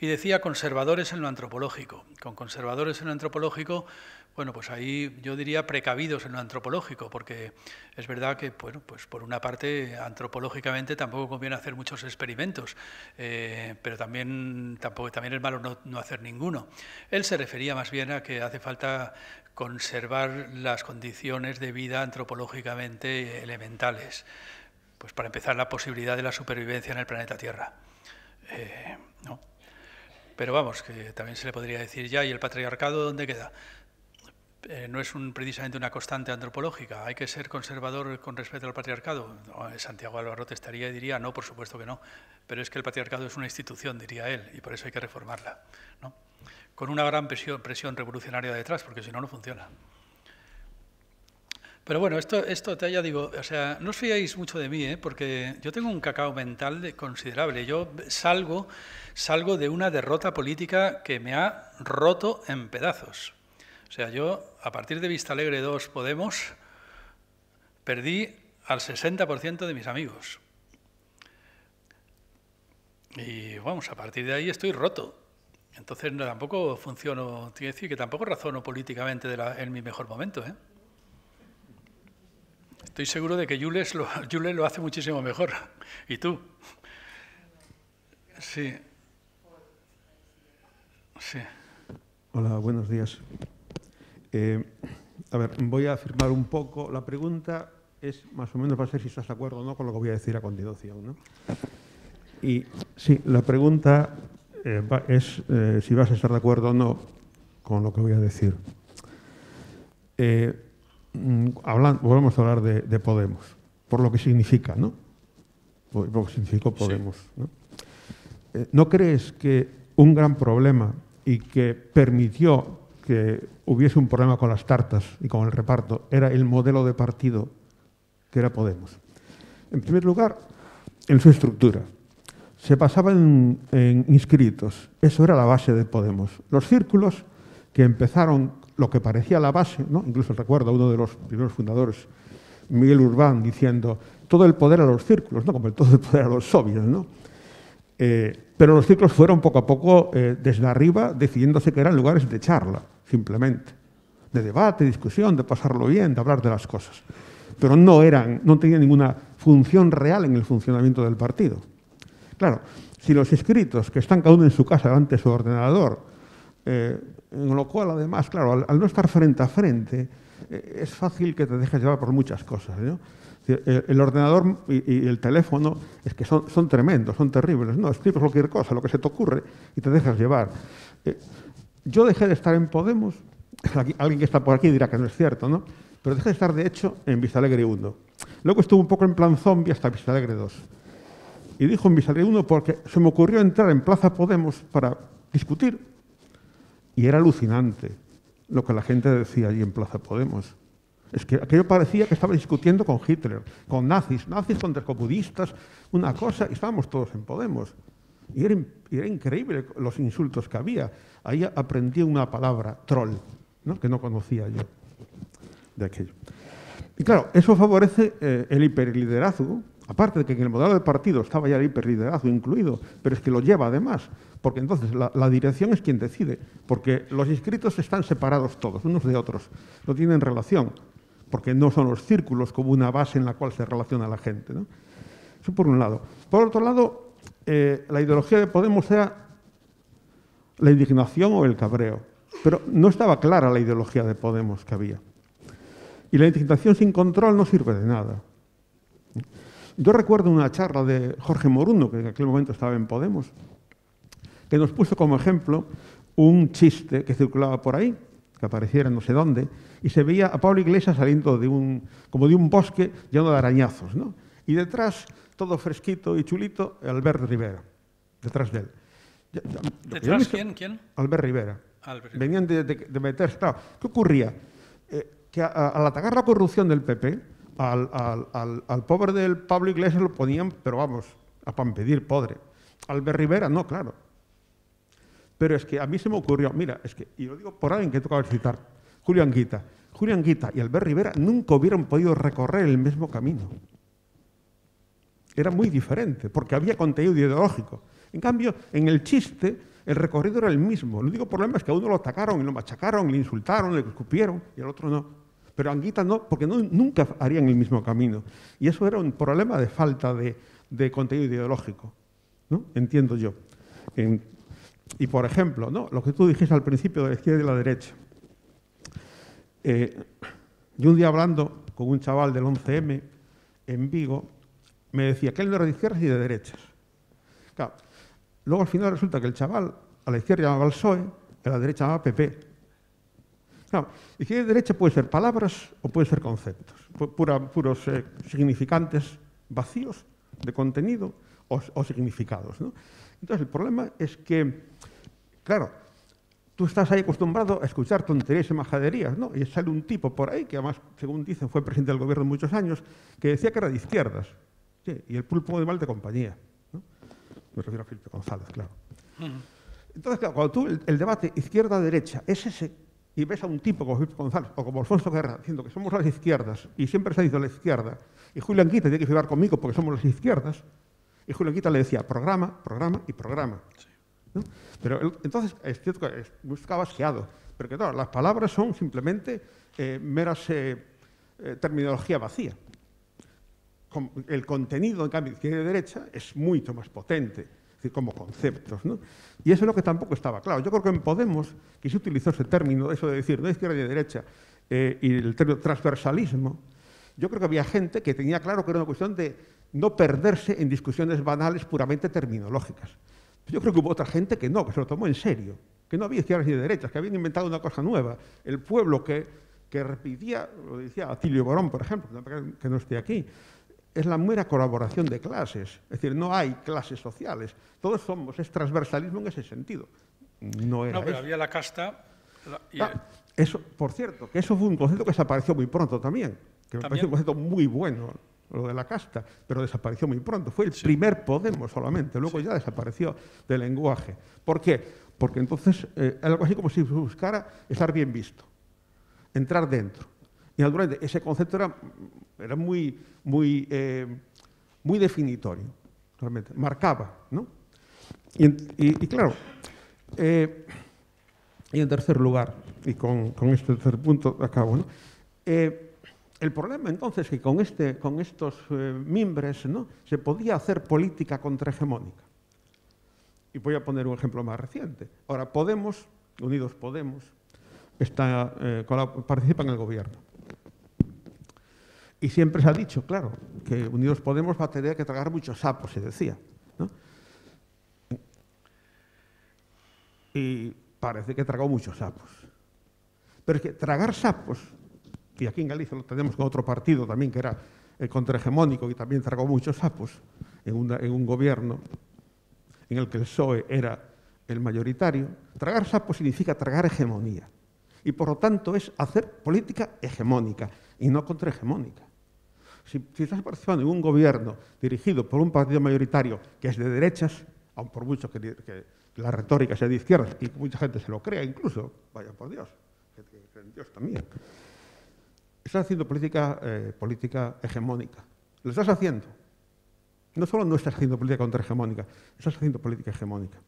y decía conservadores en lo antropológico. Con conservadores en lo antropológico, bueno, pues ahí yo diría precavidos en lo antropológico, porque es verdad que, bueno, pues por una parte, antropológicamente tampoco conviene hacer muchos experimentos, eh, pero también, tampoco, también es malo no, hacer ninguno. Él se refería más bien a que hace falta conservar las condiciones de vida antropológicamente elementales. Pues para empezar, la posibilidad de la supervivencia en el planeta Tierra. Eh, ¿no? Pero vamos, que también se le podría decir ya, ¿y el patriarcado dónde queda? Eh, no es un, precisamente una constante antropológica. Hay que ser conservador con respecto al patriarcado. Eh, Santiago Álvaro estaría y diría, no, por supuesto que no. Pero es que el patriarcado es una institución, diría él, y por eso hay que reformarla. ¿no? Con una gran presión revolucionaria detrás, porque si no, no funciona. Pero bueno, esto, esto te ya digo, o sea, no os mucho de mí, ¿eh? porque yo tengo un cacao mental considerable. Yo salgo, salgo de una derrota política que me ha roto en pedazos. O sea, yo, a partir de Vista Alegre 2 Podemos, perdí al 60% de mis amigos. Y vamos, a partir de ahí estoy roto. Entonces no, tampoco funciono, tiene que decir que tampoco razono políticamente de la, en mi mejor momento. ¿eh? Estoy seguro de que Jules lo, hace muchísimo mejor. ¿Y tú? Sí.
Sí. Hola, buenos días. Eh, a ver, voy a afirmar un poco. La pregunta es más o menos para ser si estás de acuerdo o no con lo que voy a decir a continuación. Y sí, la pregunta eh, es eh, si vas a estar de acuerdo o no con lo que voy a decir. Eh, Mm, volvemos a hablar de, Podemos, por lo que significa, ¿no? Por, lo que significó Podemos. ¿no? Eh, ¿No crees que un gran problema y que permitió que hubiese un problema con las tartas y con el reparto era el modelo de partido que era Podemos? En primer lugar, en su estructura. Se basaba en inscritos. Eso era la base de Podemos. Los círculos que empezaron lo que parecía la base, ¿no? incluso recuerdo a uno de los primeros fundadores, Miguel Urbán, diciendo todo el poder a los círculos, ¿no? como todo el poder a los soviets. ¿no? Eh, pero los círculos fueron poco a poco, eh, desde arriba, decidiéndose que eran lugares de charla, simplemente, de debate, discusión, de pasarlo bien, de hablar de las cosas. Pero no, eran, no tenían ninguna función real en el funcionamiento del partido. Claro, si los escritos que están cada uno en su casa delante de su ordenador, eh, en lo cual, además, claro, al, no estar frente a frente, eh, es fácil que te dejes llevar por muchas cosas. El, ordenador y, el teléfono es que son, son, tremendos, son terribles. No, escribes cualquier cosa, lo que se te ocurre, y te dejas llevar. Eh, yo dejé de estar en Podemos, alguien que está por aquí dirá que no es cierto, ¿no? pero dejé de estar, de hecho, en Vistalegre 1. Luego estuve un poco en plan zombie hasta Vistalegre 2. Y dijo en Vistalegre 1 porque se me ocurrió entrar en Plaza Podemos para discutir y era alucinante lo que la gente decía allí en Plaza Podemos. Es que aquello parecía que estaba discutiendo con Hitler, con nazis, nazis contra comunistas, una cosa, y estábamos todos en Podemos. Y era, increíble los insultos que había. Ahí aprendí una palabra, troll, que no conocía yo de aquello. Y claro, eso favorece eh, el hiperliderazgo, aparte de que en el modelo de partido estaba ya el hiperliderazgo incluido, pero es que lo lleva además porque entonces la, dirección es quien decide, porque los inscritos están separados todos, unos de otros, no tienen relación, porque no son los círculos como una base en la cual se relaciona la gente. Eso por un lado. Por otro lado, eh, la ideología de Podemos era la indignación o el cabreo, pero no estaba clara la ideología de Podemos que había. Y la indignación sin control no sirve de nada. Yo recuerdo una charla de Jorge Moruno, que en aquel momento estaba en Podemos, que nos puso como ejemplo un chiste que circulaba por ahí, que apareciera no sé dónde, y se veía a Pablo Iglesias saliendo de un, como de un bosque lleno de arañazos, Y detrás, todo fresquito y chulito, Albert Rivera, detrás de él. ¿Detrás quién? ¿Quién? Albert Rivera. Venían de, de, meter ¿Qué ocurría? Eh, que al atacar la corrupción del PP, al, pobre del Pablo Iglesias lo ponían, pero vamos, a pampedir pedir, Albert Rivera, no, claro. Pero es que a mí se me ocurrió, mira, es que, y lo digo por alguien que tocaba citar, Julián Guita, Julián Guita y Albert Rivera nunca hubieran podido recorrer el mismo camino. Era muy diferente, porque había contenido ideológico. En cambio, en el chiste, el recorrido era el mismo. El único problema es que a uno lo atacaron y lo machacaron, le insultaron, le escupieron, y al otro no. Pero Anguita no, porque nunca harían el mismo camino. Y eso era un problema de falta de, contenido ideológico, ¿no? entiendo yo. Y por ejemplo, ¿no? lo que tú dijiste al principio de la izquierda y la derecha. Eh, yo un día hablando con un chaval del 11M en Vigo, me decía que él no era de izquierdas y de derechas. luego al final resulta que el chaval a la izquierda llamaba al PSOE, a la derecha llamaba PP. Claro, izquierda y derecha puede ser palabras o puede ser conceptos, pura, puros eh, significantes vacíos de contenido o, significados. Entonces el problema es que Claro, tú estás ahí acostumbrado a escuchar tonterías y majaderías, ¿no? Y sale un tipo por ahí, que además, según dicen, fue presidente del gobierno muchos años, que decía que era de izquierdas. Sí, y el pulpo de mal de compañía. ¿no? Me refiero a Felipe González, claro. Entonces, claro, cuando tú el, debate izquierda-derecha es ese, y ves a un tipo como Felipe González o como Alfonso Guerra diciendo que somos las izquierdas, y siempre se ha dicho la izquierda, y Julián Quita tiene que jugar conmigo porque somos las izquierdas, y Julián Quita le decía programa, programa y programa. Pero entonces, es cierto que busca vaciado, pero que las palabras son simplemente eh, meras eh, eh, terminología vacía. el contenido, en cambio, izquierda y derecha es mucho más potente, como conceptos. Y eso es lo que tampoco estaba claro. Yo creo que en Podemos, que se utilizó ese término, eso de decir no izquierda y derecha, y el término transversalismo, yo creo que había gente que tenía claro que era una cuestión de no perderse en discusiones banales puramente terminológicas. Yo creo que hubo otra gente que no, que se lo tomó en serio, que no había izquierdas ni derechas, que habían inventado una cosa nueva. El pueblo que, que repetía, lo decía Atilio Borón, por ejemplo, que no esté aquí, es la mera colaboración de clases. Es decir, no hay clases sociales. Todos somos, es transversalismo en ese sentido. No, era pero había
la casta. Ah,
eso, por cierto, que eso fue un concepto que se apareció muy pronto también, que me parece un concepto muy bueno lo de la casta, pero desapareció muy pronto. Fue el primer Podemos solamente, luego ya desapareció del lenguaje. ¿Por qué? Porque entonces era eh, algo así como si buscara estar bien visto, entrar dentro. Y naturalmente ese concepto era, era muy, muy, eh, muy definitorio, realmente, marcaba. ¿no? Y, claro, eh, y en tercer lugar, y con, este tercer punto acabo, ¿no? El problema entonces es que con, este, con estos eh, mimbres ¿no? se podía hacer política contrahegemónica. Y voy a poner un ejemplo más reciente. Ahora, Podemos, Unidos Podemos, está, eh, participa en el gobierno. Y siempre se ha dicho, claro, que Unidos Podemos va a tener que tragar muchos sapos, se decía. Y parece que tragó muchos sapos. Pero es que tragar sapos y aquí en Galicia lo tenemos con otro partido también que era el eh, contrahegemónico y también tragó muchos sapos en, un gobierno en el que el PSOE era el mayoritario. Tragar sapos significa tragar hegemonía y por lo tanto es hacer política hegemónica y no contrahegemónica. Si, estás participando en un gobierno dirigido por un partido mayoritario que es de derechas, aun por mucho que, la retórica sea de izquierda y mucha gente se lo crea incluso, vaya por Dios, que en Dios también, estás haciendo política, eh, política hegemónica. Lo estás haciendo. No solo no estás haciendo política contrahegemónica, estás haciendo política hegemónica.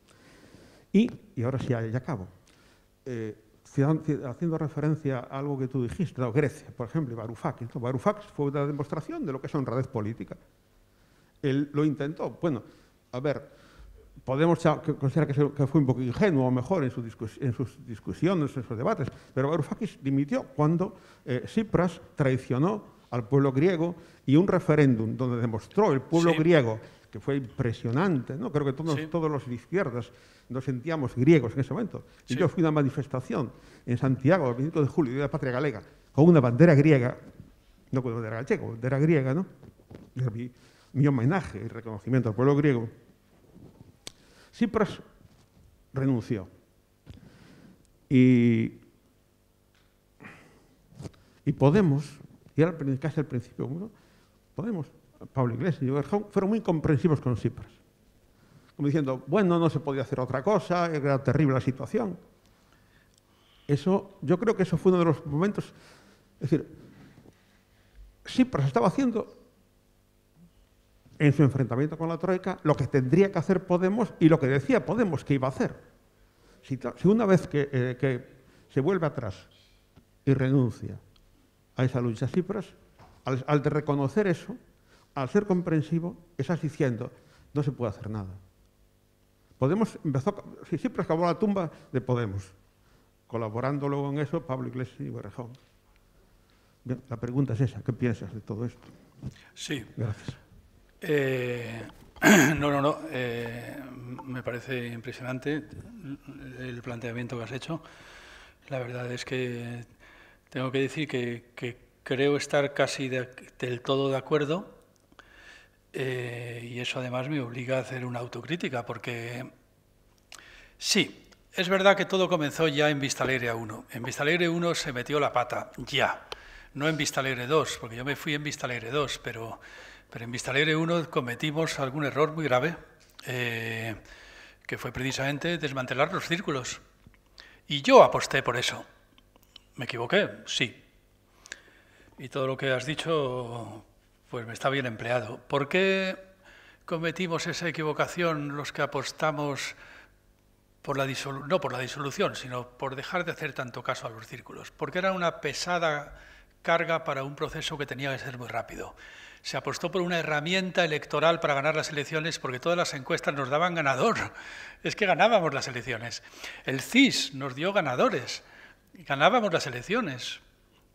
Y, y ahora sí, ya acabo. Eh, haciendo referencia a algo que tú dijiste, no, Grecia, por ejemplo, y Varoufakis. fue una demostración de lo que es honradez política. Él lo intentó. Bueno, a ver, podemos considerar que, fue un poco ingenuo, o mejor, en, sus discusiones, en sus debates, pero Varoufakis dimitió cuando eh, traicionó al pueblo griego y un referéndum donde demostró el pueblo griego, que fue impresionante, ¿no? creo que todos, los de izquierdas nos sentíamos griegos en ese momento. yo fui a una manifestación en Santiago, el 25 de julio, de la Patria Galega, con una bandera griega, no con bandera gallega, bandera griega, ¿no? mi homenaje y reconocimiento al pueblo griego. Cipras renunció. Y, Podemos, y era casi al principio, Podemos, Pablo Iglesias y fueron muy comprensivos con Cipras. Como diciendo, bueno, no se podía hacer otra cosa, era terrible la situación. Eso, yo creo que eso fue uno de los momentos. Es decir, Cipras estaba haciendo en su enfrentamiento con la Troika lo que tendría que hacer Podemos y lo que decía Podemos que iba a hacer. Si, una vez eh, que, se vuelve atrás y renuncia a esa lucha Cipras, al, de reconocer eso, al ser comprensivo, estás diciendo, no se puede hacer nada. Podemos empezó, acabó la tumba de Podemos, colaborando luego en eso Pablo Iglesias y Berrejón. la pregunta es esa, ¿qué piensas de todo esto? Sí. Gracias. Eh,
no, no, no. Eh, me parece impresionante el planteamiento que has hecho. La verdad es que tengo que decir que, creo estar casi del todo de acuerdo eh, y eso además me obliga a hacer una autocrítica porque sí, es verdad que todo comenzó ya en Vista Alegre 1. En Vista Alegre 1 se metió la pata, ya. No en Vista Alegre 2, porque yo me fui en Vista Alegre 2, pero pero en Vista Alegre 1 cometimos algún error muy grave, eh, que fue precisamente desmantelar los círculos. Y yo aposté por eso. ¿Me equivoqué? Sí. Y todo lo que has dicho, pues me está bien empleado. ¿Por qué cometimos esa equivocación los que apostamos por la no por la disolución, sino por dejar de hacer tanto caso a los círculos? Porque era una pesada carga para un proceso que tenía que ser muy rápido se apostó por una herramienta electoral para ganar las elecciones porque todas las encuestas nos daban ganador. Es que ganábamos las elecciones. El CIS nos dio ganadores. Ganábamos las elecciones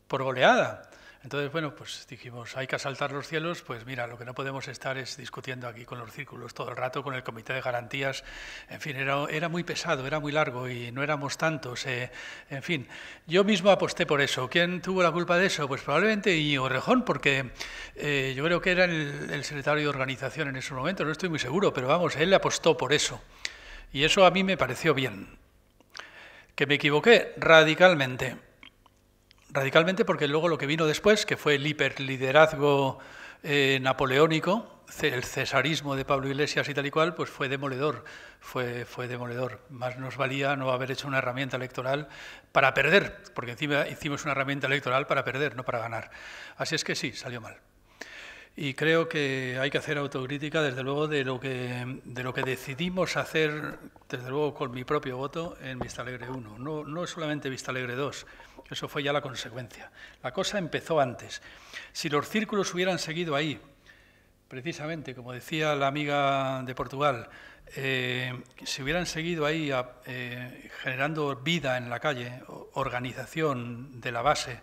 por goleada. Entonces, bueno, pues dijimos, hay que asaltar los cielos, pues mira, lo que no podemos estar es discutiendo aquí con los círculos todo el rato, con el comité de garantías, en fin, era, muy pesado, era muy largo y no éramos tantos, eh, en fin, yo mismo aposté por eso. ¿Quién tuvo la culpa de eso? Pues probablemente y Rejón, porque eh, yo creo que era el, el secretario de organización en ese momento, no estoy muy seguro, pero vamos, él apostó por eso. Y eso a mí me pareció bien. Que me equivoqué radicalmente radicalmente porque luego lo que vino después, que fue el hiperliderazgo eh, napoleónico, el cesarismo de Pablo Iglesias y tal y cual, pues fue demoledor, fue, fue demoledor. Más nos valía no haber hecho una herramienta electoral para perder, porque encima hicimos una herramienta electoral para perder, no para ganar. Así es que sí, salió mal y creo que hay que hacer autocrítica, desde luego, de lo que, de lo que decidimos hacer, desde luego con mi propio voto, en Vista Alegre 1. No, es solamente Vista Alegre 2, eso fue ya la consecuencia. La cosa empezó antes. Si los círculos hubieran seguido ahí, precisamente, como decía la amiga de Portugal, eh, si hubieran seguido ahí eh, generando vida en la calle, organización de la base,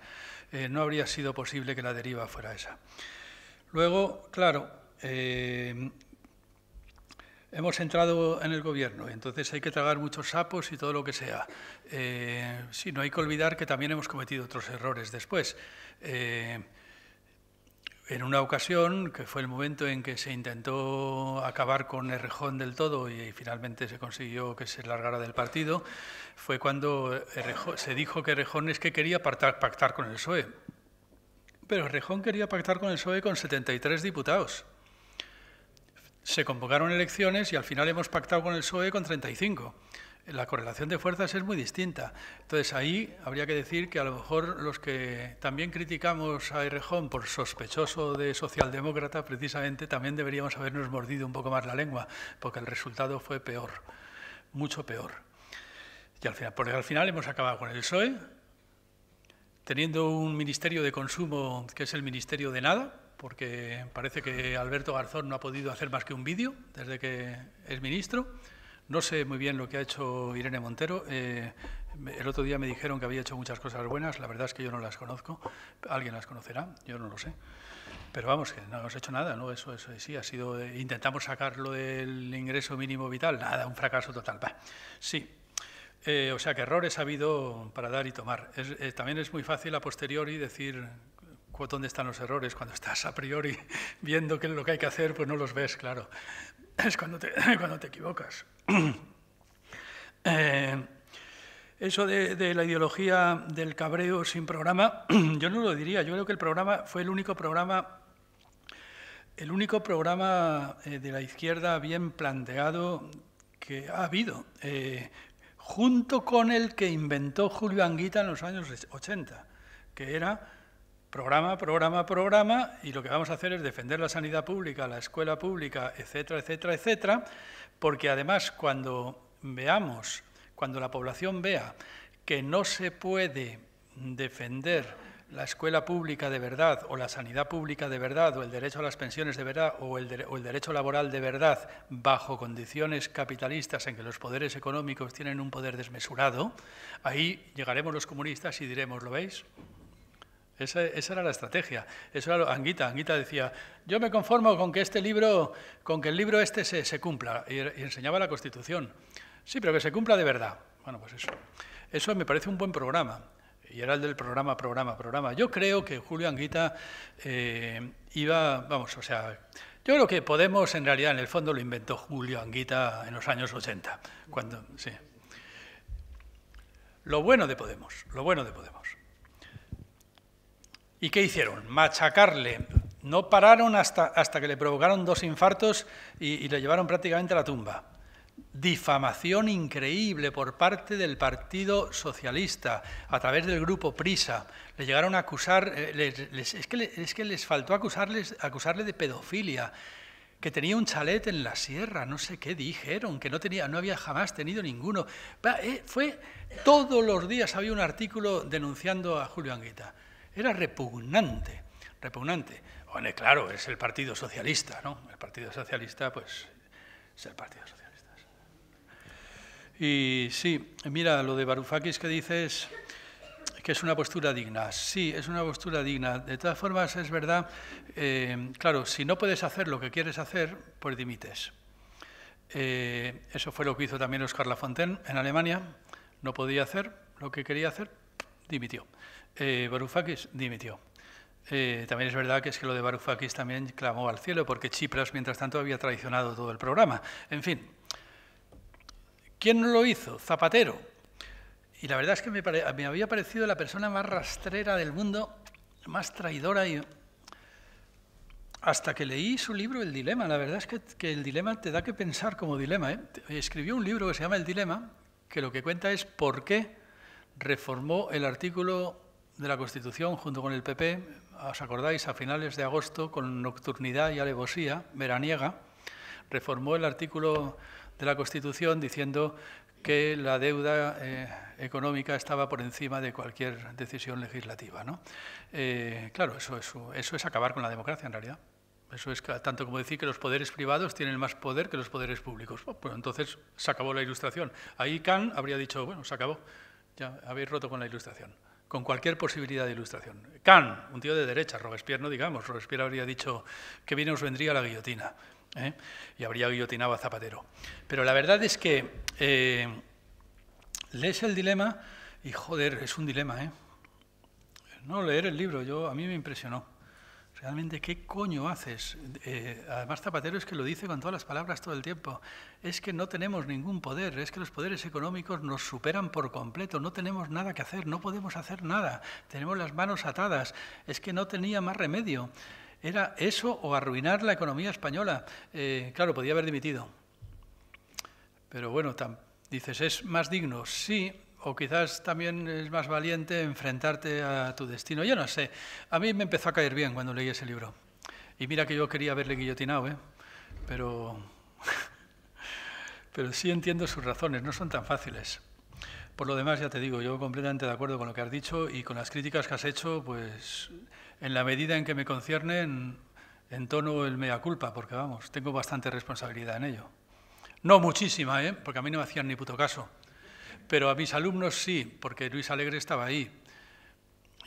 eh, no habría sido posible que la deriva fuera esa. Luego, claro, eh, hemos entrado en el gobierno, entonces hay que tragar muchos sapos y todo lo que sea. Eh, sí, no hay que olvidar que también hemos cometido otros errores después. Eh, en una ocasión, que fue el momento en que se intentó acabar con Errejón del todo y finalmente se consiguió que se largara del partido, fue cuando se dijo que Errejón es que quería pactar, pactar con el PSOE. Pero Rejón quería pactar con el PSOE con 73 diputados. Se convocaron elecciones y al final hemos pactado con el PSOE con 35. La correlación de fuerzas es muy distinta. Entonces ahí habría que decir que a lo mejor los que también criticamos a Rejón por sospechoso de socialdemócrata, precisamente también deberíamos habernos mordido un poco más la lengua, porque el resultado fue peor, mucho peor. Y al final, al final hemos acabado con el PSOE, teniendo un ministerio de consumo que es el ministerio de nada, porque parece que Alberto Garzón no ha podido hacer más que un vídeo desde que es ministro. No sé muy bien lo que ha hecho Irene Montero. Eh, el otro día me dijeron que había hecho muchas cosas buenas. La verdad es que yo no las conozco. Alguien las conocerá, yo no lo sé. Pero vamos, que no hemos hecho nada, ¿no? Eso, eso eh, sí, ha sido... Eh, intentamos sacarlo del ingreso mínimo vital. Nada, un fracaso total. Sí, eh, o sea que errores ha habido para dar y tomar. Eh, también es muy fácil a posteriori decir dónde están los errores. Cuando estás a priori viendo qué es lo que hay que hacer, pues no los ves, claro. Es cuando te, cuando te equivocas. Eh, eso de, la ideología del cabreo sin programa, yo no lo diría. Yo creo que el programa fue el único programa, el único programa de la izquierda bien planteado que ha habido junto con el que inventó Julio Anguita en los años 80, que era programa, programa, programa, y lo que vamos a hacer es defender la sanidad pública, la escuela pública, etcétera, etcétera, etcétera, porque además cuando veamos, cuando la población vea que no se puede defender la escuela pública de verdad o la sanidad pública de verdad o el derecho a las pensiones de verdad o el, derecho laboral de verdad bajo condiciones capitalistas en que los poderes económicos tienen un poder desmesurado, ahí llegaremos los comunistas y diremos, ¿lo veis? Esa, era la estrategia. Eso era Anguita, Anguita decía, yo me conformo con que este libro, con que el libro este se, se cumpla. Y, er, y enseñaba la Constitución. Sí, pero que se cumpla de verdad. Bueno, pues eso. Eso me parece un buen programa y era el del programa, programa, programa. Yo creo que Julio Anguita eh, iba, vamos, o sea, yo creo que Podemos en realidad en el fondo lo inventó Julio Anguita en los años 80, cuando, sí. Lo bueno de Podemos, lo bueno de Podemos. ¿Y qué hicieron? Machacarle. No pararon hasta, hasta que le provocaron dos infartos y le llevaron prácticamente a la tumba difamación increíble por parte del Partido Socialista a través del grupo Prisa. Le llegaron a acusar, eh, es, que les, faltó acusarles, acusarle de pedofilia, que tenía un chalet en la sierra, no sé qué dijeron, que no, tenía, no había jamás tenido ninguno. Eh, fue todos los días había un artículo denunciando a Julio Anguita. Era repugnante, repugnante. Bueno, claro, es el Partido Socialista, ¿no? El Partido Socialista, pues, es el Partido Socialista. Y sí, mira, lo de Barufakis que dices que es una postura digna. Sí, es una postura digna. De todas formas, es verdad, eh, claro, si no puedes hacer lo que quieres hacer, pues dimites. Eh, eso fue lo que hizo también Oscar Lafontaine en Alemania. No podía hacer lo que quería hacer, dimitió. Eh, dimitió. Eh, también es verdad que es que lo de Varoufakis también clamó al cielo, porque Chipras, mientras tanto, había traicionado todo el programa. En fin, ¿Quién lo hizo? Zapatero. Y la verdad es que me, había parecido la persona más rastrera del mundo, más traidora hasta que leí su libro El Dilema. La verdad es que, el dilema te da que pensar como dilema. ¿eh? Escribió un libro que se llama El Dilema, que lo que cuenta es por qué reformó el artículo de la Constitución junto con el PP, os acordáis, a finales de agosto, con nocturnidad y alevosía veraniega, reformó el artículo de la Constitución diciendo que la deuda eh, económica estaba por encima de cualquier decisión legislativa. Eh, claro, eso, es acabar con la democracia en realidad. Eso es tanto como decir que los poderes privados tienen más poder que los poderes públicos. Oh, pues entonces se acabó la ilustración. Ahí Kant habría dicho, bueno, se acabó, ya habéis roto con la ilustración, con cualquier posibilidad de ilustración. Kant, un tío de derecha, Robespierre no digamos, Robespierre habría dicho que bien os vendría la guillotina. ¿eh? y habría guillotinado a Zapatero. Pero la verdad es que eh, lees el dilema y joder, es un dilema. ¿eh? No, leer el libro, yo, a mí me impresionó. Realmente, ¿qué coño haces? Eh, además, Zapatero es que lo dice con todas las palabras todo el tiempo. Es que no tenemos ningún poder, es que los poderes económicos nos superan por completo, no tenemos nada que hacer, no podemos hacer nada, tenemos las manos atadas, es que no tenía más remedio. Era eso o arruinar la economía española. Eh, claro, podía haber dimitido. Pero bueno, dices, ¿es más digno? Sí, o quizás también es más valiente enfrentarte a tu destino. Yo no sé. A mí me empezó a caer bien cuando leí ese libro. Y mira que yo quería verle guillotinado, ¿eh? Pero... pero sí entiendo sus razones, no son tan fáciles. Por lo demás, ya te digo, yo completamente de acuerdo con lo que has dicho y con las críticas que has hecho, pues en la medida en que me concierne, en, tono el mea culpa, porque vamos, tengo bastante responsabilidad en ello. No muchísima, ¿eh? porque a mí no me hacían ni puto caso. Pero a mis alumnos sí, porque Luis Alegre estaba ahí.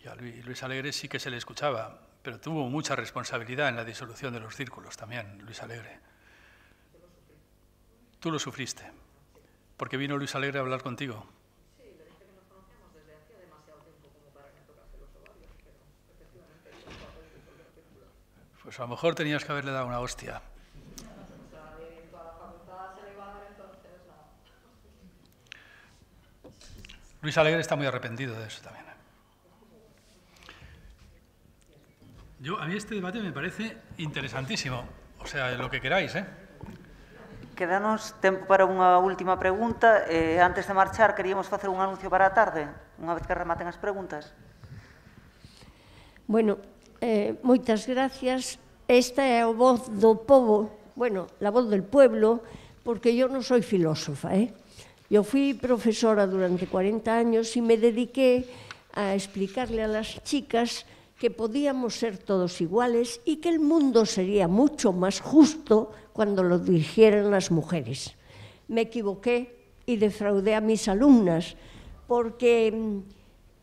Y a Luis Alegre sí que se le escuchaba, pero tuvo mucha responsabilidad en la disolución de los círculos también, Luis Alegre. Tú lo sufriste, porque vino Luis Alegre a hablar contigo. Pues a lo mejor tenías que haberle dado una hostia. Luis Alegre está muy arrepentido de eso también. ¿eh? Yo, a mí este debate me parece interesantísimo. O sea, lo que queráis, ¿eh?
Quedanos tiempo para una última pregunta. Eh, antes de marchar, queríamos hacer un anuncio para tarde, Una vez que rematen las preguntas.
Bueno, eh, Muchas gracias. Esta es voz do povo, bueno, la voz del pueblo, porque yo no soy filósofa, eh. Yo fui profesora durante 40 años y me dediqué a explicarle a las chicas que podíamos ser todos iguales y que el mundo sería mucho más justo cuando lo dirigieran las mujeres. Me equivoqué y defraudé a mis alumnas porque mm,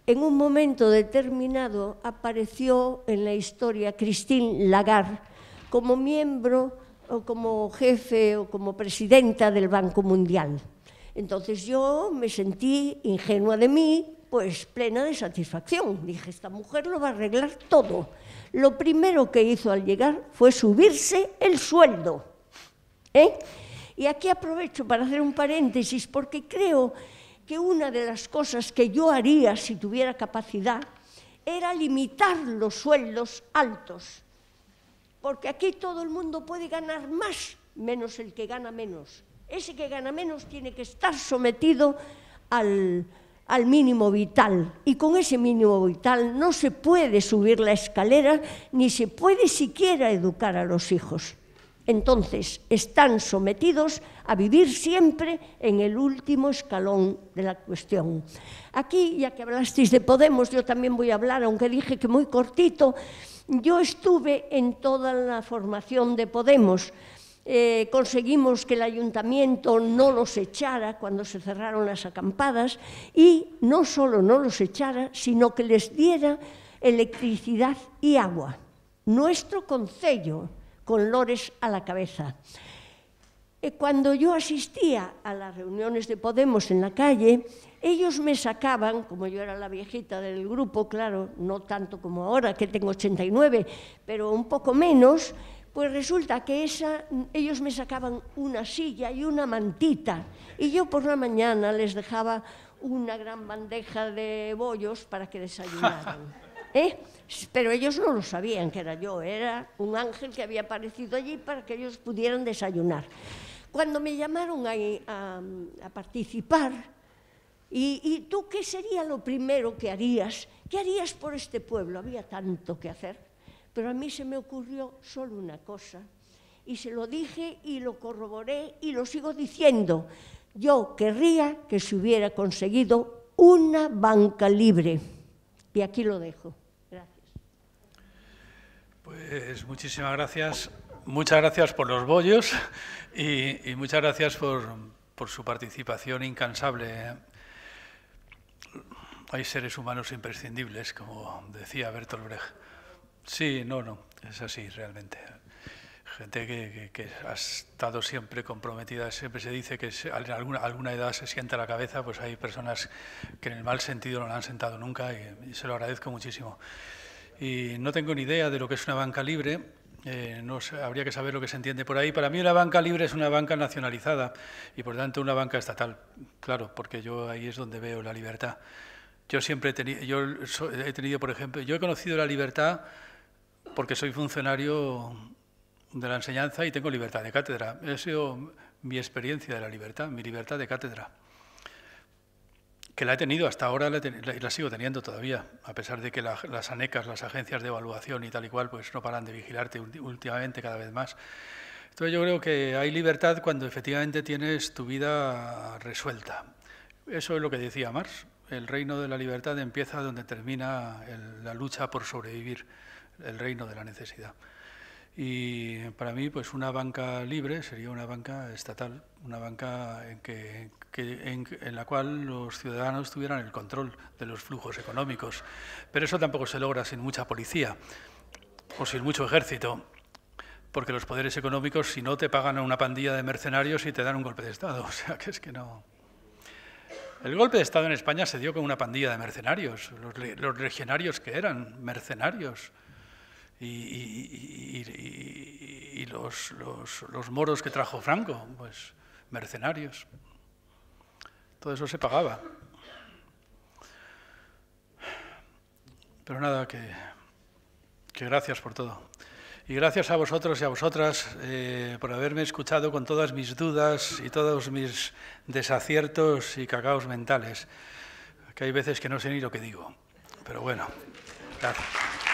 en un momento determinado apareció en la historia Christine Lagarde como miembro o como jefe o como presidenta del Banco Mundial. Entonces yo me sentí ingenua de mí, pues plena de satisfacción. Dije, esta mujer lo va a arreglar todo. Lo primero que hizo al llegar fue subirse el sueldo. ¿eh? Y aquí aprovecho para hacer un paréntesis porque creo que una de las cosas que yo haría si tuviera capacidad era limitar los sueldos altos, porque aquí todo el mundo puede ganar más, menos el que gana menos. Ese que gana menos tiene que estar sometido al, al mínimo vital. Y con ese mínimo vital no se puede subir la escalera ni se puede siquiera educar a los hijos. Entonces, están sometidos a vivir siempre en el último escalón de la cuestión. Aquí, ya que hablasteis de Podemos, yo también voy a hablar, aunque dije que muy cortito, yo estuve en toda la formación de Podemos. Eh, conseguimos que el ayuntamiento no los echara cuando se cerraron las acampadas y no solo no los echara, sino que les diera electricidad y agua. Nuestro concello, con Lores a la cabeza. Eh, cuando yo asistía a las reuniones de Podemos en la calle, ellos me sacaban, como yo era la viejita del grupo, claro, no tanto como ahora, que tengo 89, pero un poco menos, pues resulta que esa, ellos me sacaban una silla y una mantita. Y yo por la mañana les dejaba una gran bandeja de bollos para que desayunaran. ¿Eh? Pero ellos no lo sabían que era yo, era un ángel que había aparecido allí para que ellos pudieran desayunar cuando me llamaron a, participar, y, ¿y tú qué sería lo primero que harías? ¿Qué harías por este pueblo? Había tanto que hacer, pero a mí se me ocurrió solo una cosa, y se lo dije y lo corroboré y lo sigo diciendo. Yo querría que se hubiera conseguido una banca libre. Y aquí lo dejo. Gracias.
Pues muchísimas gracias muchas gracias por los bollos y, muchas gracias por, su participación incansable. Hay seres humanos imprescindibles, como decía Bertolt Brecht. Sí, no, no, es así realmente. Gente que, ha estado siempre comprometida, siempre se dice que en alguna, edad se sienta la cabeza, pues hay personas que en el mal sentido no la han sentado nunca y se lo agradezco muchísimo. Y no tengo ni idea de lo que es una banca libre, eh, no habría que saber lo que se entiende por ahí. Para mí una banca libre es una banca nacionalizada y por tanto una banca estatal, claro, porque yo ahí es donde veo la libertad. Yo siempre he, tenido, por ejemplo, yo he conocido la libertad porque soy funcionario de la enseñanza y tengo libertad de cátedra. Ha sido mi experiencia de la libertad, mi libertad de cátedra que la he tenido hasta ahora la, la, sigo teniendo todavía, a pesar de que las ANECAS, las agencias de evaluación y tal y cual, pues no paran de vigilarte últimamente cada vez más. Entonces yo creo que hay libertad cuando efectivamente tienes tu vida resuelta. Eso es lo que decía Marx. El reino de la libertad empieza donde termina la lucha por sobrevivir, el reino de la necesidad. Y para mí, pues una banca libre sería una banca estatal, una banca en, la cual los ciudadanos tuvieran el control de los flujos económicos. Pero eso tampoco se logra sin mucha policía o sin mucho ejército, porque los poderes económicos, si no, te pagan a una pandilla de mercenarios y te dan un golpe de Estado. O sea, que es que no... El golpe de Estado en España se dio con una pandilla de mercenarios, los, los legionarios que eran mercenarios y, los, moros que trajo Franco, pues mercenarios. Todo eso se pagaba. Pero nada, que, que gracias por todo. Y gracias a vosotros y a vosotras eh, por haberme escuchado con todas mis dudas y todos mis desaciertos y cagaos mentales, que hay veces que no sé ni lo que digo. Pero bueno, gracias.